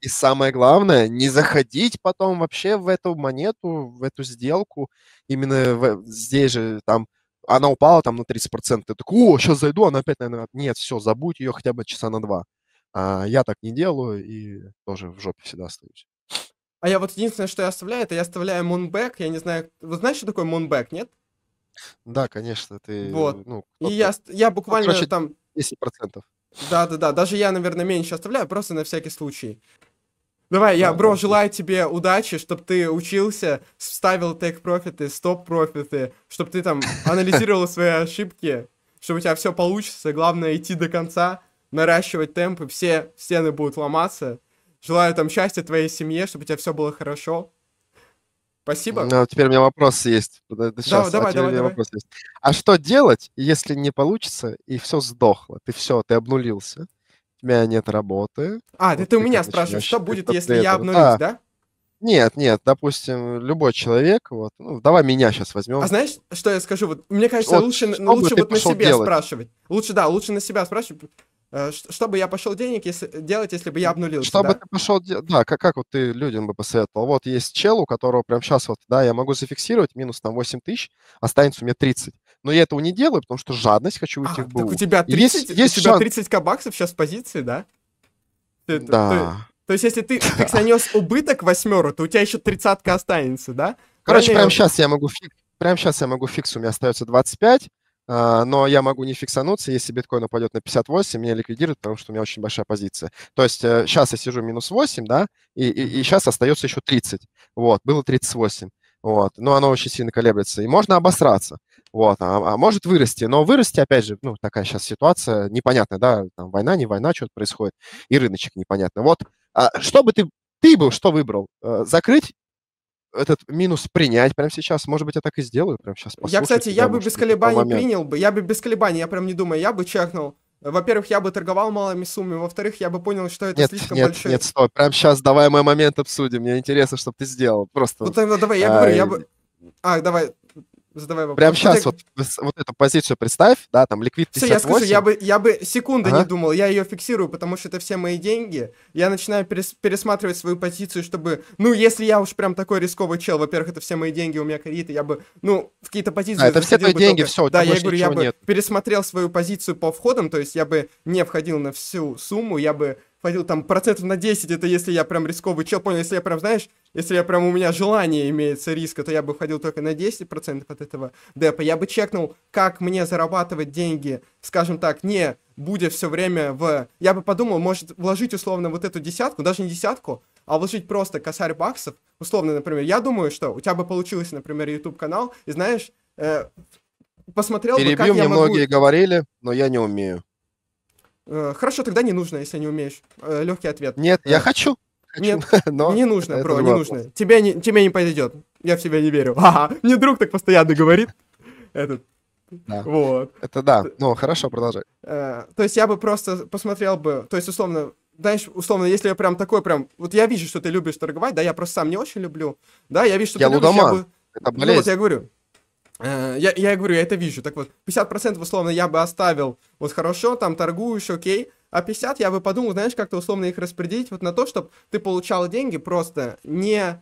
И самое главное, не заходить потом вообще в эту монету, в эту сделку, именно в, здесь же, там, она упала там на 30%, ты такой, о, сейчас зайду, она опять, наверное, нет, все, забудь ее хотя бы часа на два. А я так не делаю и тоже в жопе всегда остаюсь. А я вот единственное, что я оставляю, это я оставляю Moonback, я не знаю, вы знаете, что такое Moonback, нет? Да, конечно, ты... Вот, ну, и я, я ну, буквально короче, там... 10%. Да-да-да, даже я, наверное, меньше оставляю, просто на всякий случай. Давай, я, бро, желаю тебе удачи, чтобы ты учился, вставил тейк-профиты, стоп-профиты, чтобы ты там анализировал свои ошибки, чтобы у тебя все получится. Главное идти до конца, наращивать темпы, все стены будут ломаться. Желаю там счастья твоей семье, чтобы у тебя все было хорошо. Спасибо. Ну, теперь у меня вопрос есть. Сейчас, давай, а давай, давай, давай. Вопрос есть. А что делать, если не получится и все сдохло? Ты все, ты обнулился? у меня нет работы. А, вот ты, ты у меня спрашиваешь, что будет, если я обнулюсь, а, да? Нет, нет, допустим, любой человек, вот, ну, давай меня сейчас возьмем. А знаешь, что я скажу? Вот, мне кажется, вот, лучше, лучше вот на себя спрашивать. Лучше, да, лучше на себя спрашивать, Э, чтобы я пошел денег если, э, делать, если бы я обнулился? Чтобы да? ты пошел, да, как, как вот ты людям бы посоветовал? Вот есть чел, у которого прям сейчас вот, да, я могу зафиксировать минус там 8 тысяч, останется у меня 30. Но я этого не делаю, потому что жадность, хочу уйти а, в БУ. Так у тебя 30, есть, есть у тебя шанс... к баксов сейчас в позиции, да? Ты, да. Ты, то есть если ты, ты нанес убыток восьмеру, то у тебя еще тридцатка останется, да? Короче, прямо сейчас я могу фиг, прямо сейчас я могу фикс, у меня остается 25, а, но я могу не фиксануться, если биткоин упадет на 58, меня ликвидируют, потому что у меня очень большая позиция. То есть сейчас э, я сижу минус 8, да, и, и, и сейчас остается еще 30. Вот, было 38. Вот, но оно очень сильно колеблется. И можно обосраться. Вот, а, а может вырасти, но вырасти, опять же, ну, такая сейчас ситуация непонятная, да, там война, не война, что-то происходит, и рыночек непонятно. Вот, а что бы ты, ты был, что выбрал? Э, закрыть этот минус принять прямо сейчас. Может быть, я так и сделаю прямо сейчас. Я, кстати, я бы без колебаний принял бы. Я бы без колебаний, я прям не думаю, я бы чекнул. Во-первых, я бы торговал малыми суммами, во-вторых, я бы понял, что это нет, слишком нет, большой... Нет, стой, прям сейчас давай мой момент обсудим, мне интересно, чтобы ты сделал, просто... Ну тогда давай, я а, я э, бы... А, давай, Задавай вопрос. Прям сейчас вот, вот эту позицию представь, да, там ликвид 58. Все, я скажу, я бы, я бы секунды ага. не думал, я ее фиксирую, потому что это все мои деньги. Я начинаю перес, пересматривать свою позицию, чтобы, ну, если я уж прям такой рисковый чел, во-первых, это все мои деньги, у меня кредиты, я бы, ну, в какие-то позиции... А, это все твои деньги, только... все, Да, я говорю, я бы нет. пересмотрел свою позицию по входам, то есть я бы не входил на всю сумму, я бы вводил там процентов на 10, это если я прям рисковый чел, понял, если я прям, знаешь, если я прям, у меня желание имеется риска, то я бы входил только на 10% от этого депа. Я бы чекнул, как мне зарабатывать деньги, скажем так, не будя все время в... Я бы подумал, может, вложить условно вот эту десятку, даже не десятку, а вложить просто косарь баксов, условно, например, я думаю, что у тебя бы получилось, например, YouTube-канал, и знаешь, э, посмотрел Перебью, бы, как я могу... многие говорили, но я не умею. Э, хорошо, тогда не нужно, если не умеешь. Э, Легкий ответ. Нет, я э, хочу. Нет, но не нужно, бро, не вопрос. нужно. Тебе не, тебе не подойдет. Я в тебя не верю. Ага, мне друг так постоянно говорит. Этот. Да. Вот. Это да. Ну, хорошо, продолжай. то есть я бы просто посмотрел бы, то есть условно, знаешь, условно, если я прям такой прям, вот я вижу, что ты любишь торговать, да, я просто сам не очень люблю, да, я вижу, что ты любишь, я бы... Это болезнь. Ну, вот я говорю, Э, я, я говорю, я это вижу. Так вот, 50% условно я бы оставил, вот хорошо, там торгуешь, окей. А 50 я бы подумал, знаешь, как-то условно их распределить вот на то, чтобы ты получал деньги просто не...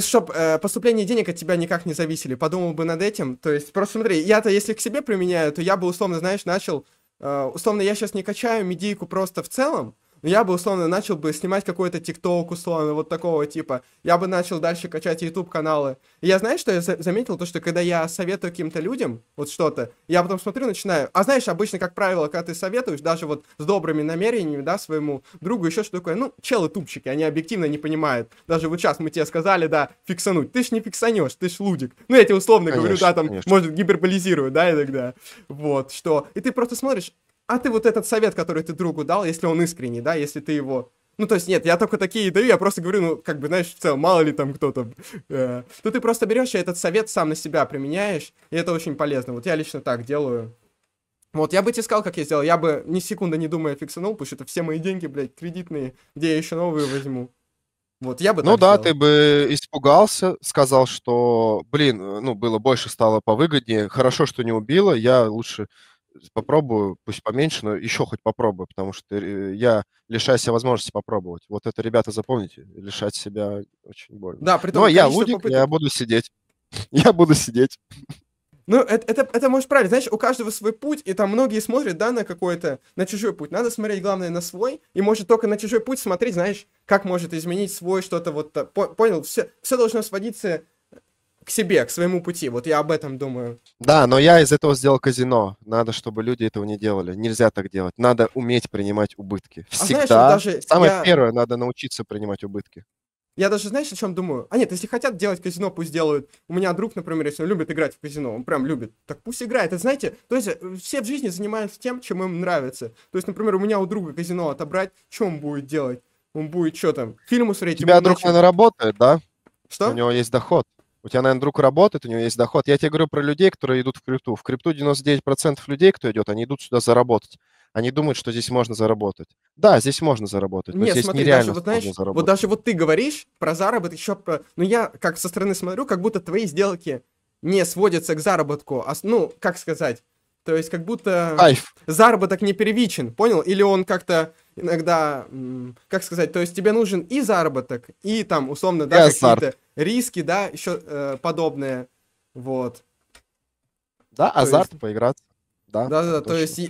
Чтобы э, поступление денег от тебя никак не зависели. Подумал бы над этим. То есть, просто смотри, я-то если к себе применяю, то я бы условно, знаешь, начал... Э, условно, я сейчас не качаю медийку просто в целом, ну, я бы, условно, начал бы снимать какой-то тикток, условно, вот такого типа. Я бы начал дальше качать YouTube-каналы. И я, знаешь, что я за- заметил? То, что когда я советую каким-то людям вот что-то, я потом смотрю, начинаю... А знаешь, обычно, как правило, когда ты советуешь, даже вот с добрыми намерениями, да, своему другу, еще что такое, ну, челы тупчики, они объективно не понимают. Даже вот сейчас мы тебе сказали, да, фиксануть. Ты ж не фиксанешь, ты ж лудик. Ну, я тебе условно конечно, говорю, да, там, конечно. может, гиперболизирую, да, иногда. Вот, что... И ты просто смотришь, а ты вот этот совет, который ты другу дал, если он искренний, да, если ты его... Ну, то есть, нет, я только такие даю, я просто говорю, ну, как бы, знаешь, в целом, мало ли там кто то Э, то ты просто берешь и этот совет сам на себя применяешь, и это очень полезно. Вот я лично так делаю. Вот, я бы тебе сказал, как я сделал, я бы ни секунды не думая фиксанул, потому что это все мои деньги, блядь, кредитные, где я еще новые возьму. Вот, я бы Ну да, сделал. ты бы испугался, сказал, что, блин, ну, было больше, стало повыгоднее, хорошо, что не убило, я лучше попробую, пусть поменьше, но еще хоть попробую, потому что э, я лишаю себя возможности попробовать. Вот это, ребята, запомните, лишать себя очень больно. Да, при том, но я лудик, попыток... я буду сидеть. Я буду сидеть. Ну, это, это, это может правильно. Знаешь, у каждого свой путь, и там многие смотрят, да, на какой-то, на чужой путь. Надо смотреть, главное, на свой, и может только на чужой путь смотреть, знаешь, как может изменить свой что-то вот... Э, по, понял, все, все должно сводиться к себе, к своему пути. Вот я об этом думаю. Да, но я из этого сделал казино. Надо, чтобы люди этого не делали. Нельзя так делать. Надо уметь принимать убытки. А Всегда. А знаешь, даже Самое я... первое, надо научиться принимать убытки. Я даже, знаешь, о чем думаю? А нет, если хотят делать казино, пусть делают. У меня друг, например, если он любит играть в казино, он прям любит, так пусть играет. Это знаете, то есть э, все в жизни занимаются тем, чем им нравится. То есть, например, у меня у друга казино отобрать, что он будет делать? Он будет что там, фильмы смотреть? У тебя друг, начал... наверное, работает, да? Что? У него есть доход у тебя, наверное, друг работает, у него есть доход. Я тебе говорю про людей, которые идут в крипту. В крипту 99% людей, кто идет, они идут сюда заработать. Они думают, что здесь можно заработать. Да, здесь можно заработать, Нет, здесь смотри, даже, вот, знаешь, заработать. Вот даже вот ты говоришь про заработок еще про... Но ну, я как со стороны смотрю, как будто твои сделки не сводятся к заработку, а, ну, как сказать, то есть как будто Кайф. заработок не первичен, понял? Или он как-то иногда, как сказать, то есть тебе нужен и заработок, и там условно, да, какие-то риски, да, еще э, подобные. Вот. Да, то азарт есть... поиграть. Да, да, да, да то есть...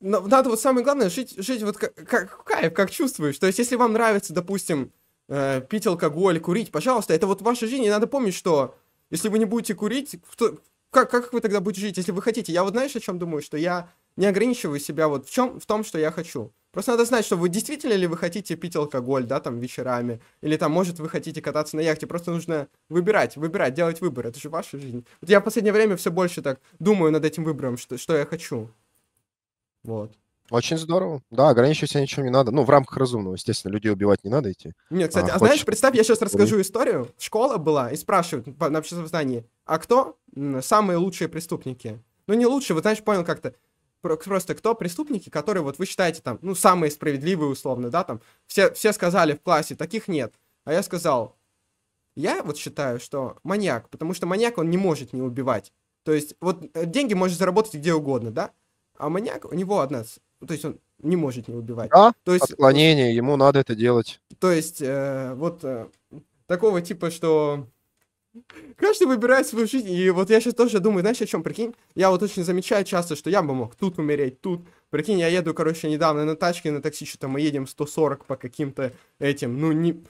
Но надо вот самое главное жить, жить вот как, как кайф, как чувствуешь. То есть, если вам нравится, допустим, э, пить алкоголь, курить, пожалуйста, это вот ваша жизнь. И надо помнить, что если вы не будете курить, кто, как, как вы тогда будете жить, если вы хотите? Я вот знаешь, о чем думаю, что я не ограничиваю себя вот в чем, в том, что я хочу. Просто надо знать, что вы действительно ли вы хотите пить алкоголь, да, там, вечерами, или там, может, вы хотите кататься на яхте, просто нужно выбирать, выбирать, делать выбор, это же ваша жизнь. Вот я в последнее время все больше так думаю над этим выбором, что, что я хочу. Вот. Очень здорово. Да, ограничивать себя ничем не надо. Ну, в рамках разумного, естественно, людей убивать не надо идти. Нет, кстати, а, а знаешь, представь, я сейчас расскажу историю. Школа была, и спрашивают на общественном здании, а кто самые лучшие преступники? Ну, не лучшие, вот знаешь, понял как-то просто кто преступники, которые вот вы считаете там, ну, самые справедливые условно, да, там, все, все сказали в классе, таких нет. А я сказал, я вот считаю, что маньяк, потому что маньяк, он не может не убивать. То есть, вот э, деньги может заработать где угодно, да? А маньяк, у него одна... То есть, он не может не убивать. Да, то есть, отклонение, ему надо это делать. То есть, э, вот э, такого типа, что Каждый выбирает свою жизнь. И вот я сейчас тоже думаю, знаешь, о чем, прикинь? Я вот очень замечаю часто, что я бы мог тут умереть, тут. Прикинь, я еду, короче, недавно на тачке, на такси, что-то мы едем 140 по каким-то этим, ну, не...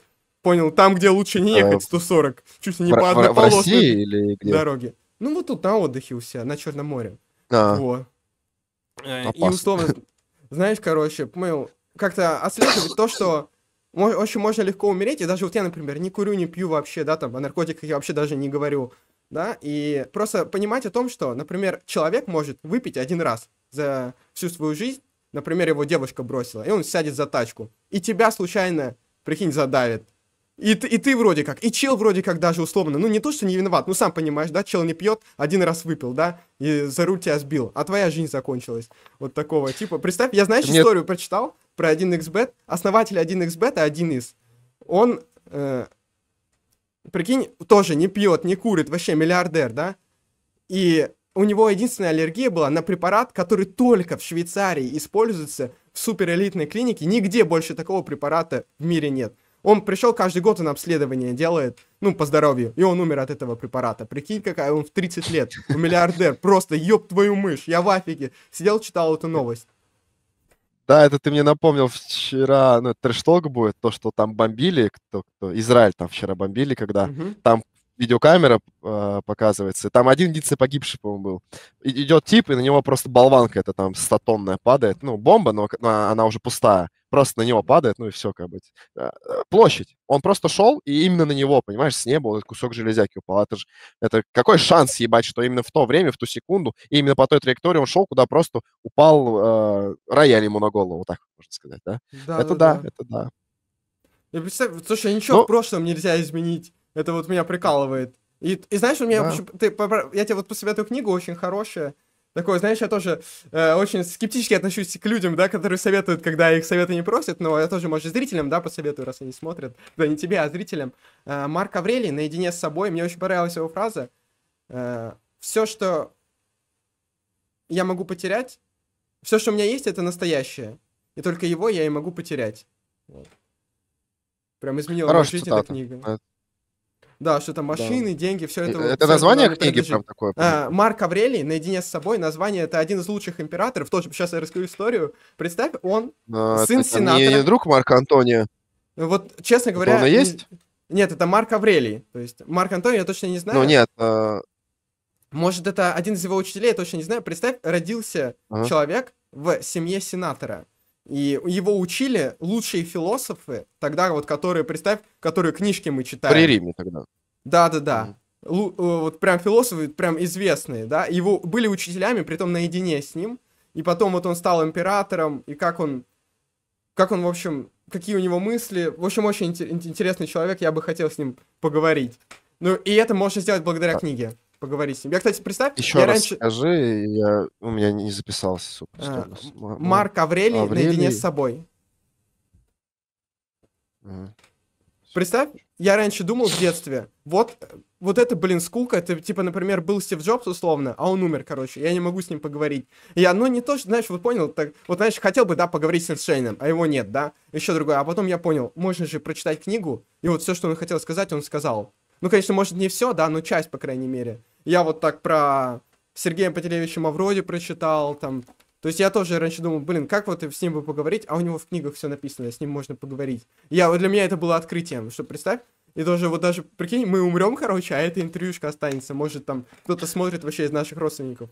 Понял, там, где лучше не а ехать 140. Чуть ли не в, по однополосной или где? дороге. Ну, вот тут на отдыхе у себя, на Черном море. А. Вот. Э, Опасно. И условно, знаешь, короче, понял, как-то отслеживать то, что очень можно легко умереть, и даже вот я, например, не курю, не пью вообще, да, там, о наркотиках я вообще даже не говорю, да, и просто понимать о том, что, например, человек может выпить один раз за всю свою жизнь, например, его девушка бросила, и он сядет за тачку, и тебя случайно, прикинь, задавит, и, ты, и ты вроде как, и чел вроде как даже условно, ну не то, что не виноват, ну сам понимаешь, да, чел не пьет, один раз выпил, да, и за руль тебя сбил, а твоя жизнь закончилась. Вот такого типа. Представь, я, знаешь, Нет. историю прочитал, про 1xbet, основатель 1xbet, а один из, он, э, прикинь, тоже не пьет, не курит, вообще миллиардер, да? И у него единственная аллергия была на препарат, который только в Швейцарии используется в суперэлитной клинике. Нигде больше такого препарата в мире нет. Он пришел каждый год, он обследование делает, ну, по здоровью, и он умер от этого препарата. Прикинь, какая он в 30 лет, миллиардер, просто ёб твою мышь, я в афиге. Сидел, читал эту новость. Да, это ты мне напомнил вчера, ну, это трэш будет, то, что там бомбили, кто, кто, Израиль там вчера бомбили, когда угу. там видеокамера э, показывается. Там один единственный погибший, по-моему, был. И, идет тип, и на него просто болванка эта там статонная падает. Ну, бомба, но, но она уже пустая. Просто на него падает, ну и все, как бы. А, а, площадь. Он просто шел, и именно на него, понимаешь, с неба вот этот кусок железяки упал. Это же это какой шанс, ебать, что именно в то время, в ту секунду, и именно по той траектории он шел, куда просто упал э, рояль ему на голову, вот так можно сказать, да? да это да, да, это да. Я представь, слушай, ничего ну, в прошлом нельзя изменить. Это вот меня прикалывает. И, и знаешь, у меня... Да. Ты, я тебе вот посоветую книгу, очень хорошая. Такое, знаешь, я тоже э, очень скептически отношусь к людям, да, которые советуют, когда их советы не просят, но я тоже, может, зрителям, да, посоветую, раз они смотрят. Да не тебе, а зрителям. Э, Марк Аврелий наедине с собой. Мне очень понравилась его фраза. Э, все, что я могу потерять, все, что у меня есть, это настоящее. И только его я и могу потерять. Вот. Прям изменила Хорошая мою жизнь цитата. эта книга. Э, да, что там машины, да. деньги, все э, это. Э, это название это книги прям такое. А, Марк Аврелий наедине с собой. Название это один из лучших императоров. Тоже сейчас я расскажу историю. Представь, он а, сын это, сенатора. Не, не друг Марка Антония. Вот, честно говоря. Это он и есть? Нет, это Марк Аврелий. То есть Марк Антоний я точно не ну, знаю. Ну нет. А... Может, это один из его учителей, я точно не знаю. Представь, родился ага. человек в семье сенатора. И его учили лучшие философы, тогда вот которые, представь, которые книжки мы читаем. При Риме тогда. Да-да-да. Лу, э, вот прям философы, прям известные, да. Его были учителями, притом наедине с ним. И потом вот он стал императором, и как он, как он, в общем, какие у него мысли. В общем, очень интересный человек, я бы хотел с ним поговорить. Ну, и это можно сделать благодаря так. книге поговори с ним. Я, кстати, представь, Еще я раз раньше... скажи, я... у меня не записался. Супер, а, Марк Аврелий, Аврелий наедине с собой. Угу. Представь, я раньше думал в детстве, вот, вот это, блин, скука, это, типа, например, был Стив Джобс, условно, а он умер, короче, я не могу с ним поговорить. Я, ну, не то, что, знаешь, вот понял, так, вот, знаешь, хотел бы, да, поговорить с Эйнштейном, а его нет, да, еще другое. А потом я понял, можно же прочитать книгу, и вот все, что он хотел сказать, он сказал. Ну, конечно, может, не все, да, но часть, по крайней мере. Я вот так про Сергея Пателевича Мавроди прочитал, там. То есть я тоже раньше думал, блин, как вот с ним бы поговорить, а у него в книгах все написано, с ним можно поговорить. Я, вот для меня это было открытием, что представь, и тоже, вот даже, прикинь, мы умрем, короче, а эта интервьюшка останется. Может, там кто-то смотрит вообще из наших родственников.